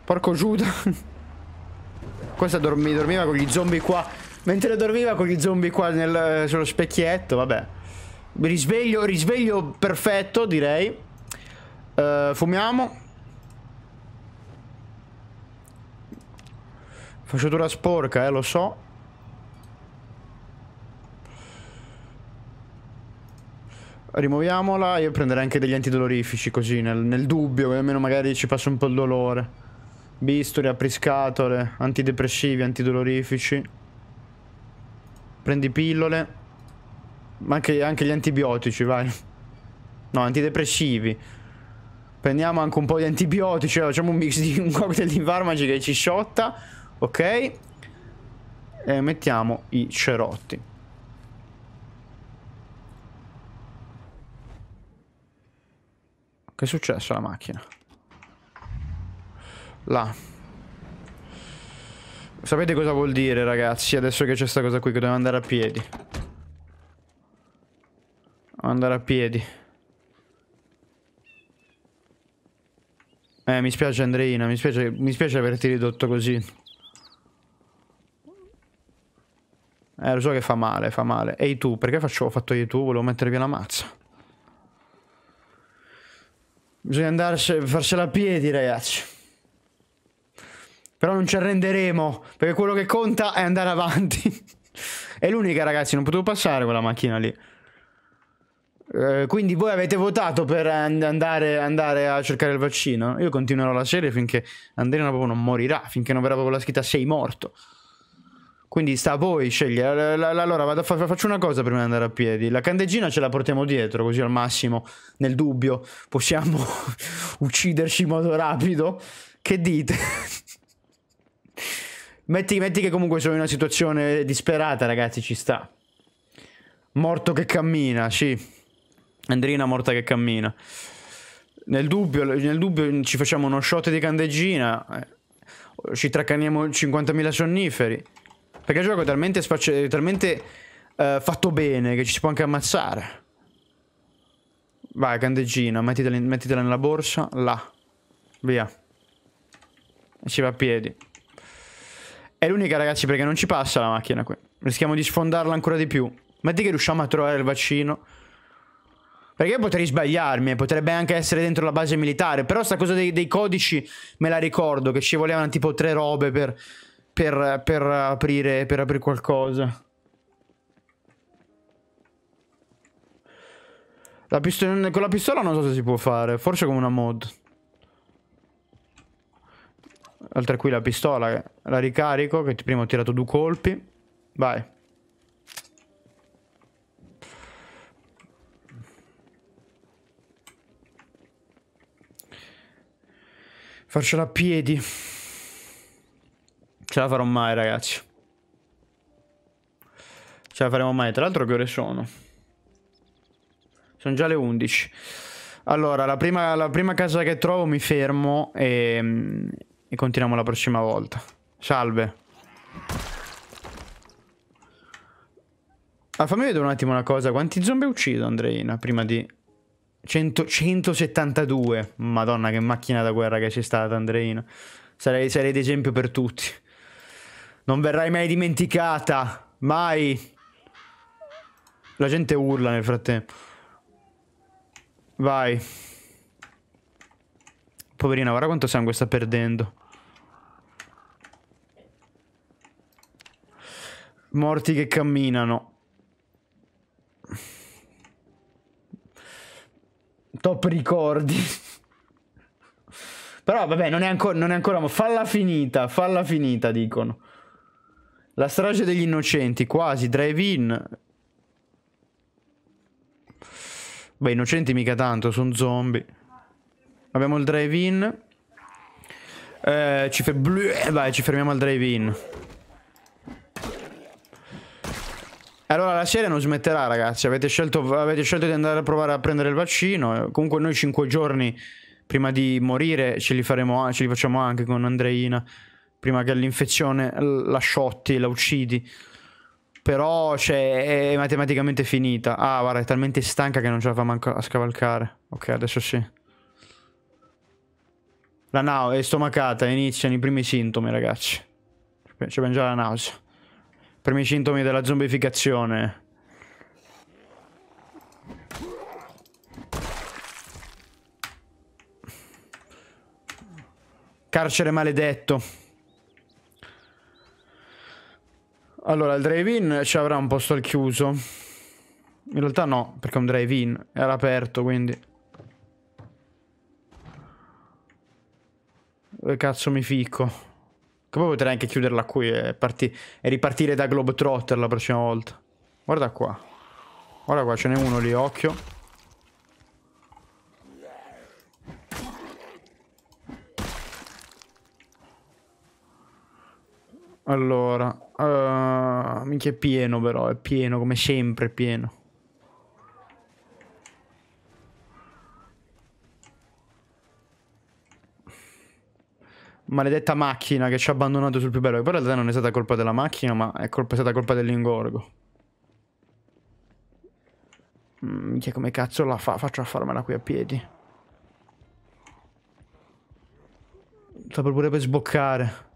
[SPEAKER 1] Porco Giuda. Questa dormi, dormiva con gli zombie qua. Mentre dormiva con gli zombie qua nel, sullo specchietto, vabbè. Risveglio, risveglio perfetto, direi. Uh, fumiamo. Fasciatura sporca, eh, lo so. Rimuoviamola, io prenderei anche degli antidolorifici così, nel, nel dubbio, almeno magari ci passa un po' il dolore. Bisturi, apriscatole, antidepressivi, antidolorifici. Prendi pillole. Ma anche, anche gli antibiotici, vai. No, antidepressivi. Prendiamo anche un po' di antibiotici, eh, facciamo un mix di un cocktail di farmaci che ci sciotta. Ok. E mettiamo i cerotti. Che è successo alla macchina? Là. Sapete cosa vuol dire, ragazzi, adesso che c'è sta cosa qui, che dobbiamo andare a piedi. Dobbiamo andare a piedi. Eh, mi spiace Andreina, mi spiace, mi spiace averti ridotto così. Eh, lo so che fa male, fa male. Ehi tu, perché faccio, ho fatto io tu? Volevo mettervi la mazza. Bisogna andarci, farcela a piedi, ragazzi. Però non ci arrenderemo, perché quello che conta è andare avanti. <laughs> è l'unica, ragazzi, non potevo passare quella macchina lì. Eh, quindi voi avete votato per andare, andare, a cercare il vaccino. Io continuerò la serie finché Andrea proprio non morirà, finché non verrà proprio la scritta sei morto. Quindi sta a voi scegliere. Allora vado a fa faccio una cosa prima di andare a piedi. La candeggina ce la portiamo dietro, così al massimo, nel dubbio, possiamo <laughs> ucciderci in modo rapido. Che dite? <laughs> metti, metti che comunque sono in una situazione disperata, ragazzi, ci sta. Morto che cammina, sì. Andrina morta che cammina. Nel dubbio, nel dubbio ci facciamo uno shot di candeggina, eh. ci traccaniamo 50.000 sonniferi. Perché il gioco è talmente, è talmente uh, fatto bene che ci si può anche ammazzare. Vai, candeggina, mettitela, in, mettitela nella borsa, là. Via. E ci va a piedi. È l'unica, ragazzi, perché non ci passa la macchina qui. Rischiamo di sfondarla ancora di più. Metti che riusciamo a trovare il vaccino. Perché potrei sbagliarmi, potrebbe anche essere dentro la base militare, però sta cosa dei, dei codici me la ricordo, che ci volevano tipo tre robe per per, per, aprire, per aprire qualcosa. La pistola, con la pistola non so se si può fare, forse con una mod. Altra qui la pistola, la ricarico, che prima ho tirato due colpi. Vai. Farcela a piedi. Ce la farò mai, ragazzi. Ce la faremo mai. Tra l'altro che ore sono? Sono già le 11. Allora, la prima, la prima casa che trovo mi fermo e, e continuiamo la prossima volta. Salve. Ah, fammi vedere un attimo una cosa. Quanti zombie uccido, Andreina, prima di... 100, 172. Madonna, che macchina da guerra che c'è stata, Andreina. Sarei, sarei d'esempio per tutti. Non verrai mai dimenticata. Mai. La gente urla nel frattempo. Vai. Poverina, guarda quanto sangue sta perdendo. Morti che camminano. Top ricordi. Però vabbè, non è ancora... Non è ancora falla finita, falla finita, dicono. La strage degli innocenti, quasi, drive-in. Beh, innocenti mica tanto, sono zombie. Abbiamo il drive-in. Eh, ci, fer eh, Vai, ci fermiamo al drive-in. Allora la serie non smetterà ragazzi, avete scelto, avete scelto, di andare a provare a prendere il vaccino, eh, comunque noi 5 giorni prima di morire ce li, faremo, ce li facciamo anche con Andreina prima che l'infezione la sciotti, la uccidi. Però cioè, è matematicamente finita. Ah, guarda, è talmente stanca che non ce la fa manco a scavalcare. Ok, adesso sì. La nausea è stomacata, iniziano i primi sintomi, ragazzi. C'è ben già la nausea. Primi sintomi della zombificazione. Carcere maledetto. Allora, il drive-in ci avrà un posto al chiuso. In realtà no, perché è un drive-in. È all'aperto, quindi... Dove eh, cazzo mi fico? Che poi potrei anche chiuderla qui e, e ripartire da Globetrotter la prossima volta. Guarda qua. Guarda qua, ce n'è uno lì, occhio. Allora, uh, minchia è pieno però, è pieno come sempre, è pieno. Maledetta macchina che ci ha abbandonato sul più bello, che poi in realtà non è stata colpa della macchina, ma è, colpa, è stata colpa dell'ingorgo. Mm, minchia come cazzo la fa, faccio a farmela qui a piedi. Sta per pure per sboccare.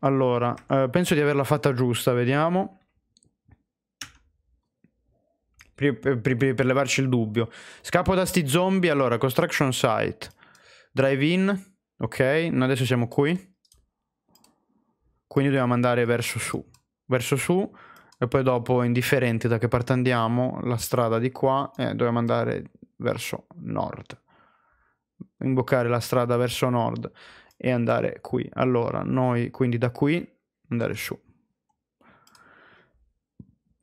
[SPEAKER 1] Allora, eh, penso di averla fatta giusta, vediamo. Per, per, per, levarci il dubbio. Scappo da sti zombie, allora, construction site. Drive in, ok, adesso siamo qui. Quindi dobbiamo andare verso su. Verso su, e poi dopo, indifferente da che parte andiamo, la strada di qua, eh, dobbiamo andare verso nord. Imboccare la strada verso nord e andare qui. Allora, noi quindi da qui andare su.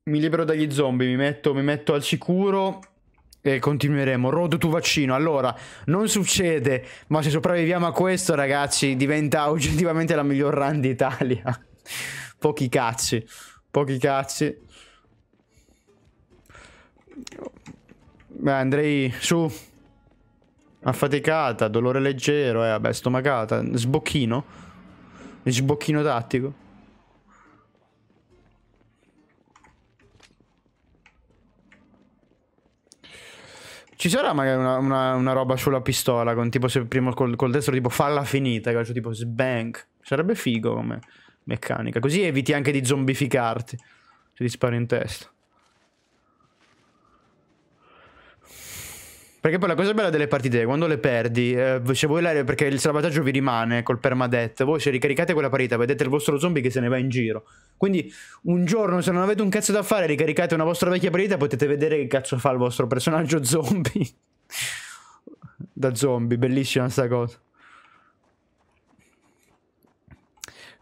[SPEAKER 1] Mi libero dagli zombie, mi metto, mi metto al sicuro e continueremo. Road to vaccino. Allora, non succede, ma se sopravviviamo a questo, ragazzi, diventa oggettivamente la miglior run d'Italia. <laughs> pochi cazzi, pochi cazzi. Beh, andrei su. Affaticata, dolore leggero, eh, vabbè, stomacata. Sbocchino. Sbocchino tattico. Ci sarà magari una, una, una, roba sulla pistola con tipo se prima col, col destro tipo falla finita, calcio tipo sbank. Sarebbe figo come meccanica. Così eviti anche di zombificarti se ti spari in testa. Perché poi la cosa bella delle partite è quando le perdi, eh, cioè voi l'aereo perché il salvataggio vi rimane col permadeath, voi se ricaricate quella partita vedete il vostro zombie che se ne va in giro. Quindi un giorno se non avete un cazzo da fare ricaricate una vostra vecchia partita potete vedere che cazzo fa il vostro personaggio <laughs> zombie. da zombie, bellissima sta cosa.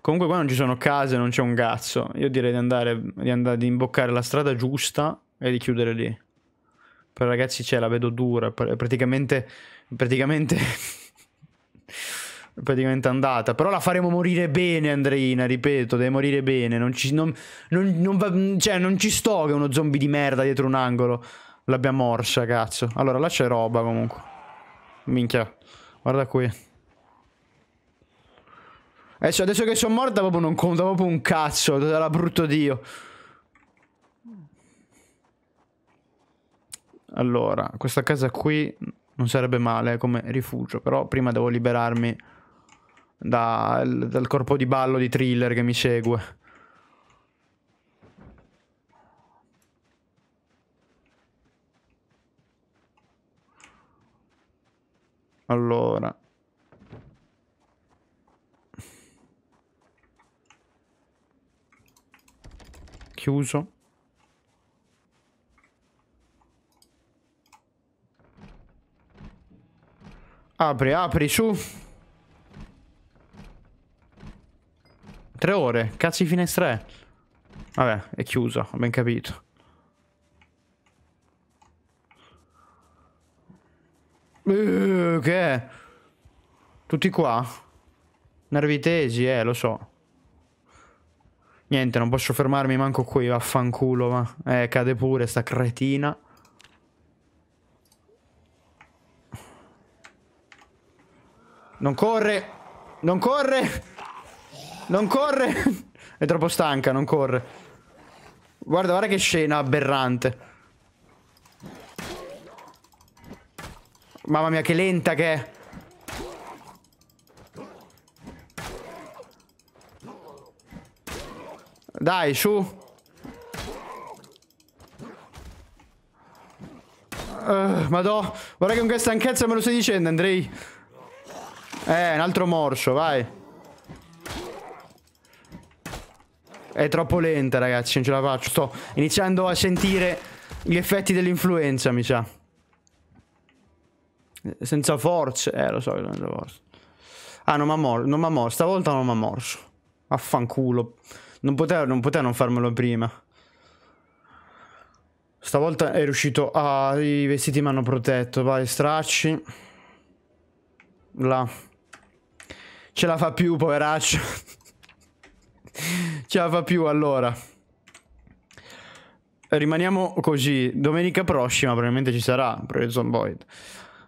[SPEAKER 1] Comunque qua non ci sono case, non c'è un cazzo. Io direi di andare, di andare, di imboccare la strada giusta e di chiudere lì però ragazzi c'è la vedo dura, praticamente, praticamente, <laughs> praticamente andata, però la faremo morire bene Andreina, ripeto, deve morire bene, non ci, non, non, non va, cioè, non ci sto che uno zombie di merda dietro un angolo l'abbia morsa, cazzo, allora là c'è roba comunque, minchia, guarda qui. Adesso, adesso che sono morta proprio non conta proprio un cazzo, da brutto dio. Allora, questa casa qui non sarebbe male come rifugio, però prima devo liberarmi da, dal corpo di ballo di thriller che mi segue. Allora. Chiuso. Apri, apri, su. Tre ore. Cazzo di finestra è? Vabbè, è chiusa, ho ben capito. Eh, che è? Tutti qua? Nervi eh, lo so. Niente, non posso fermarmi manco qui, vaffanculo, ma... Eh, cade pure sta cretina. Non corre. Non corre. Non corre. È troppo stanca, non corre. Guarda, guarda che scena aberrante. Mamma mia, che lenta che è. Dai, su. Uh, eh, madò, guarda che con che stanchezza me lo stai dicendo, Andrei. Eh, un altro morso, vai. È troppo lenta, ragazzi, non ce la faccio. Sto iniziando a sentire gli effetti dell'influenza, mi sa. Senza forze. Eh, lo so senza forze. Ah, non mi ha morso. Non Stavolta non mi ha morso. Affanculo. Non poteva, non poteva non farmelo prima. Stavolta è riuscito Ah, I vestiti mi hanno protetto. Vai, stracci. Là. Ce la fa più, poveraccio. Ce la fa più, allora. Rimaniamo così. Domenica prossima probabilmente ci sarà, Prison Void.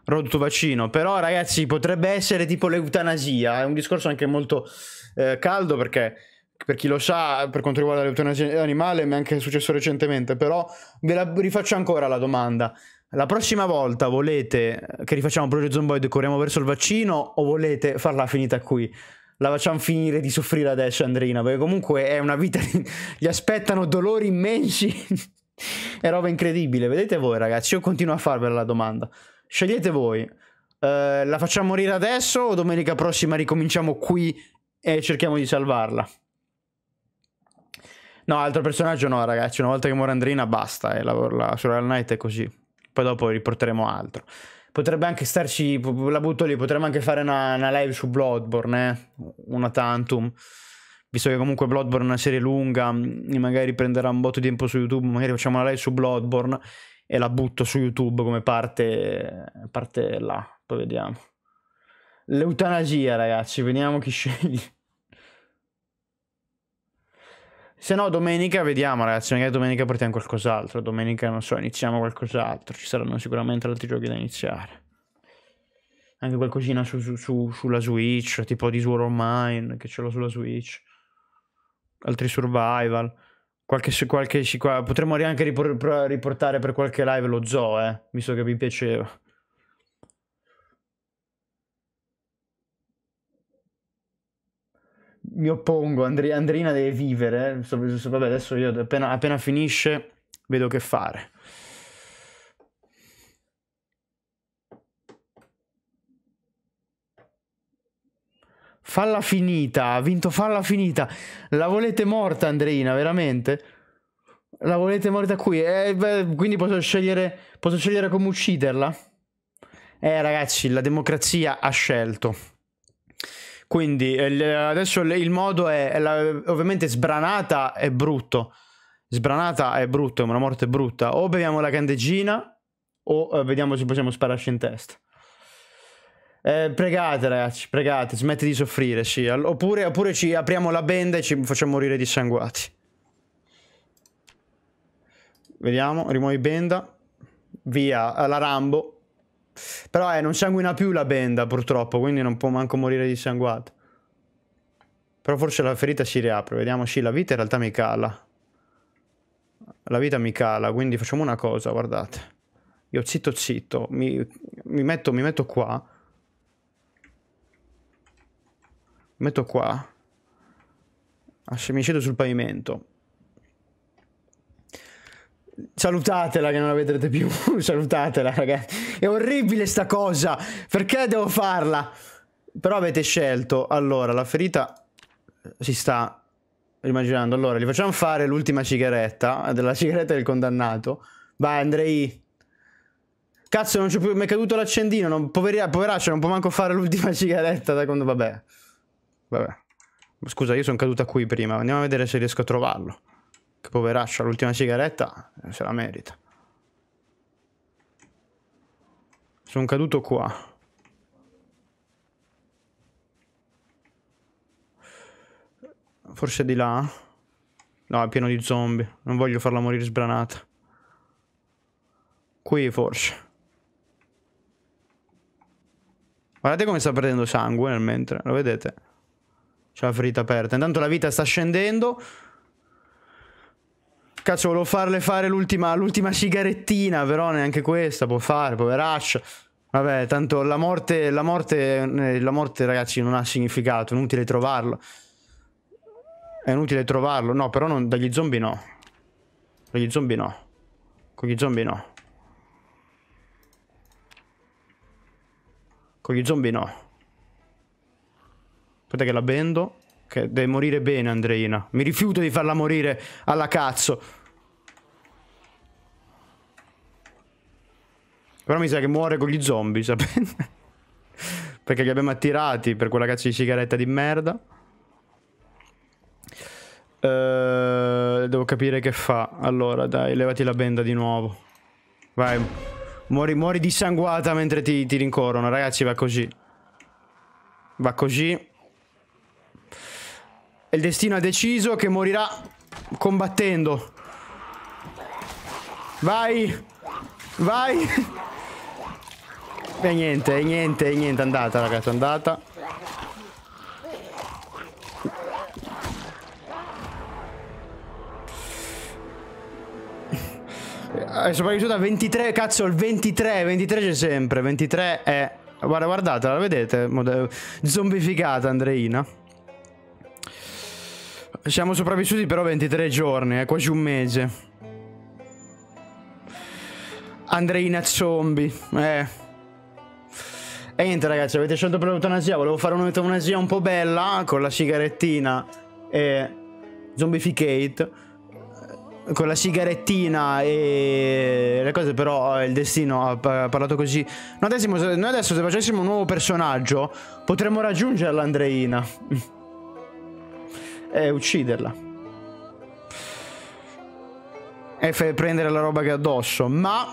[SPEAKER 1] Road to vaccino. Però, ragazzi, potrebbe essere tipo l'eutanasia. È un discorso anche molto eh, caldo perché per chi lo sa, per quanto riguarda l'eutanasia animale, mi è anche successo recentemente, però ve la rifaccio ancora la domanda la prossima volta volete che rifacciamo Project Zomboid e corriamo verso il vaccino o volete farla finita qui? La facciamo finire di soffrire adesso Andrina, perché comunque è una vita, di... <laughs> gli aspettano dolori immensi <laughs> è roba incredibile. Vedete voi ragazzi, io continuo a farvela la domanda. Scegliete voi. Uh, la facciamo morire adesso o domenica prossima ricominciamo qui e cerchiamo di salvarla? No, altro personaggio no, ragazzi. Una volta che muore Andrina, basta. Eh, la, la, su Night è così poi dopo riporteremo altro. Potrebbe anche starci, la butto lì, potremmo anche fare una, una live su Bloodborne, eh? una tantum. Visto che comunque Bloodborne è una serie lunga, mm, magari prenderà un botto di tempo su YouTube, magari facciamo una live su Bloodborne e la butto su YouTube come parte, parte là, poi vediamo. L'eutanasia ragazzi, vediamo chi sceglie. Se no, domenica vediamo, ragazzi. Magari domenica portiamo qualcos'altro. Domenica, non so, iniziamo qualcos'altro. Ci saranno sicuramente altri giochi da iniziare. Anche qualcosina su, su, su, sulla Switch, tipo di Sword Online, che ce l'ho sulla Switch. Altri survival. Qualche, qualche, potremmo anche riportare per qualche live lo zoo, eh, visto che vi piaceva. mi oppongo, Andri- Andrina deve vivere. Eh. vabbè, adesso io appena, appena finisce vedo che fare. Falla finita, ha vinto falla finita. La volete morta Andreina, veramente? La volete morta qui? Eh, beh, quindi posso scegliere, posso scegliere come ucciderla? Eh ragazzi, la democrazia ha scelto. Quindi eh, adesso il modo è, è la, ovviamente sbranata è brutto. Sbranata è brutto, è una morte brutta. O beviamo la candeggina o eh, vediamo se possiamo spararci in testa. Eh, pregate ragazzi, pregate, smetti di soffrire, sì. Oppure, oppure ci apriamo la benda e ci facciamo morire dissanguati. Vediamo, rimuovi benda. Via, la Rambo. Però eh, non sanguina più la benda purtroppo, quindi non può manco morire di sanguato. Però forse la ferita si riapre, vediamo, sì, la vita in realtà mi cala. La vita mi cala, quindi facciamo una cosa, guardate. Io zitto zitto, mi, mi metto, mi metto qua. Mi metto qua. Ah, mi scedo sul pavimento. Salutatela che non la vedrete più, <laughs> salutatela ragazzi. È orribile sta cosa, perché devo farla? Però avete scelto, allora la ferita si sta rimaginando. Allora, gli facciamo fare l'ultima sigaretta, della sigaretta del condannato. Vai Andrei. Cazzo, non c'è più, mi è caduto l'accendino, non, poveria, poveraccio, non può manco fare l'ultima sigaretta da quando... Vabbè, vabbè. Scusa, io sono caduta qui prima, andiamo a vedere se riesco a trovarlo. Che poveraccia, l'ultima sigaretta se la merita. Sono caduto qua. Forse di là? No, è pieno di zombie. Non voglio farla morire sbranata. Qui forse. Guardate come sta perdendo sangue nel mentre, lo vedete? C'è la ferita aperta. Intanto la vita sta scendendo. Cazzo, volevo farle fare l'ultima, sigarettina, però neanche questa può fare, poveraccio. Vabbè, tanto la morte, la morte, eh, la morte, ragazzi, non ha significato, è inutile trovarlo. È inutile trovarlo, no, però non, dagli zombie no. Dagli zombie no. Con gli zombie no. Con gli zombie no. Aspetta che la bendo. Che deve morire bene Andreina. Mi rifiuto di farla morire alla cazzo. Però mi sa che muore con gli zombie, sapete? <laughs> Perché li abbiamo attirati per quella cazzo di sigaretta di merda. Uh, devo capire che fa. Allora, dai, levati la benda di nuovo. Vai. Muori, muori dissanguata mentre ti, ti rincorrono. Ragazzi, va così. Va così. E il destino ha deciso che morirà combattendo. Vai! Vai! E niente, e niente, e niente, andata ragazzi, andata. È sopravvissuta a 23, cazzo, il 23, 23 c'è sempre, 23 è... Guarda, guardatela, la vedete? Zombificata Andreina. Siamo sopravvissuti però 23 giorni, è eh, quasi un mese. Andreina zombie, eh. E niente ragazzi, avete scelto per l'eutanasia, volevo fare un'eutanasia un po' bella, con la sigarettina e... Zombificate. Con la sigarettina e le cose però eh, il destino ha parlato così Noi adesso, noi adesso se facessimo un nuovo personaggio potremmo raggiungerla Andreina e ucciderla. E prendere la roba che ha addosso. Ma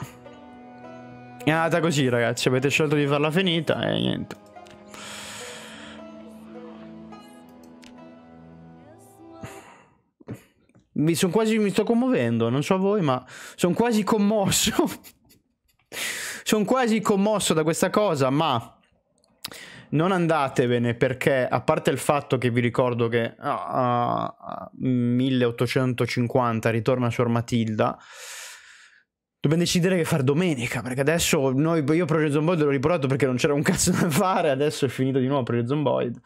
[SPEAKER 1] è andata così, ragazzi. Avete scelto di farla finita e niente. Mi, quasi, mi sto commuovendo, non so voi, ma sono quasi commosso. <laughs> sono quasi commosso da questa cosa, ma non andatevene perché, a parte il fatto che vi ricordo che a ah, 1850 ah, ritorna Suor Matilda, dobbiamo decidere che fare domenica, perché adesso noi, io Project Zomboid l'ho riportato perché non c'era un cazzo da fare, adesso è finito di nuovo Project Zomboid.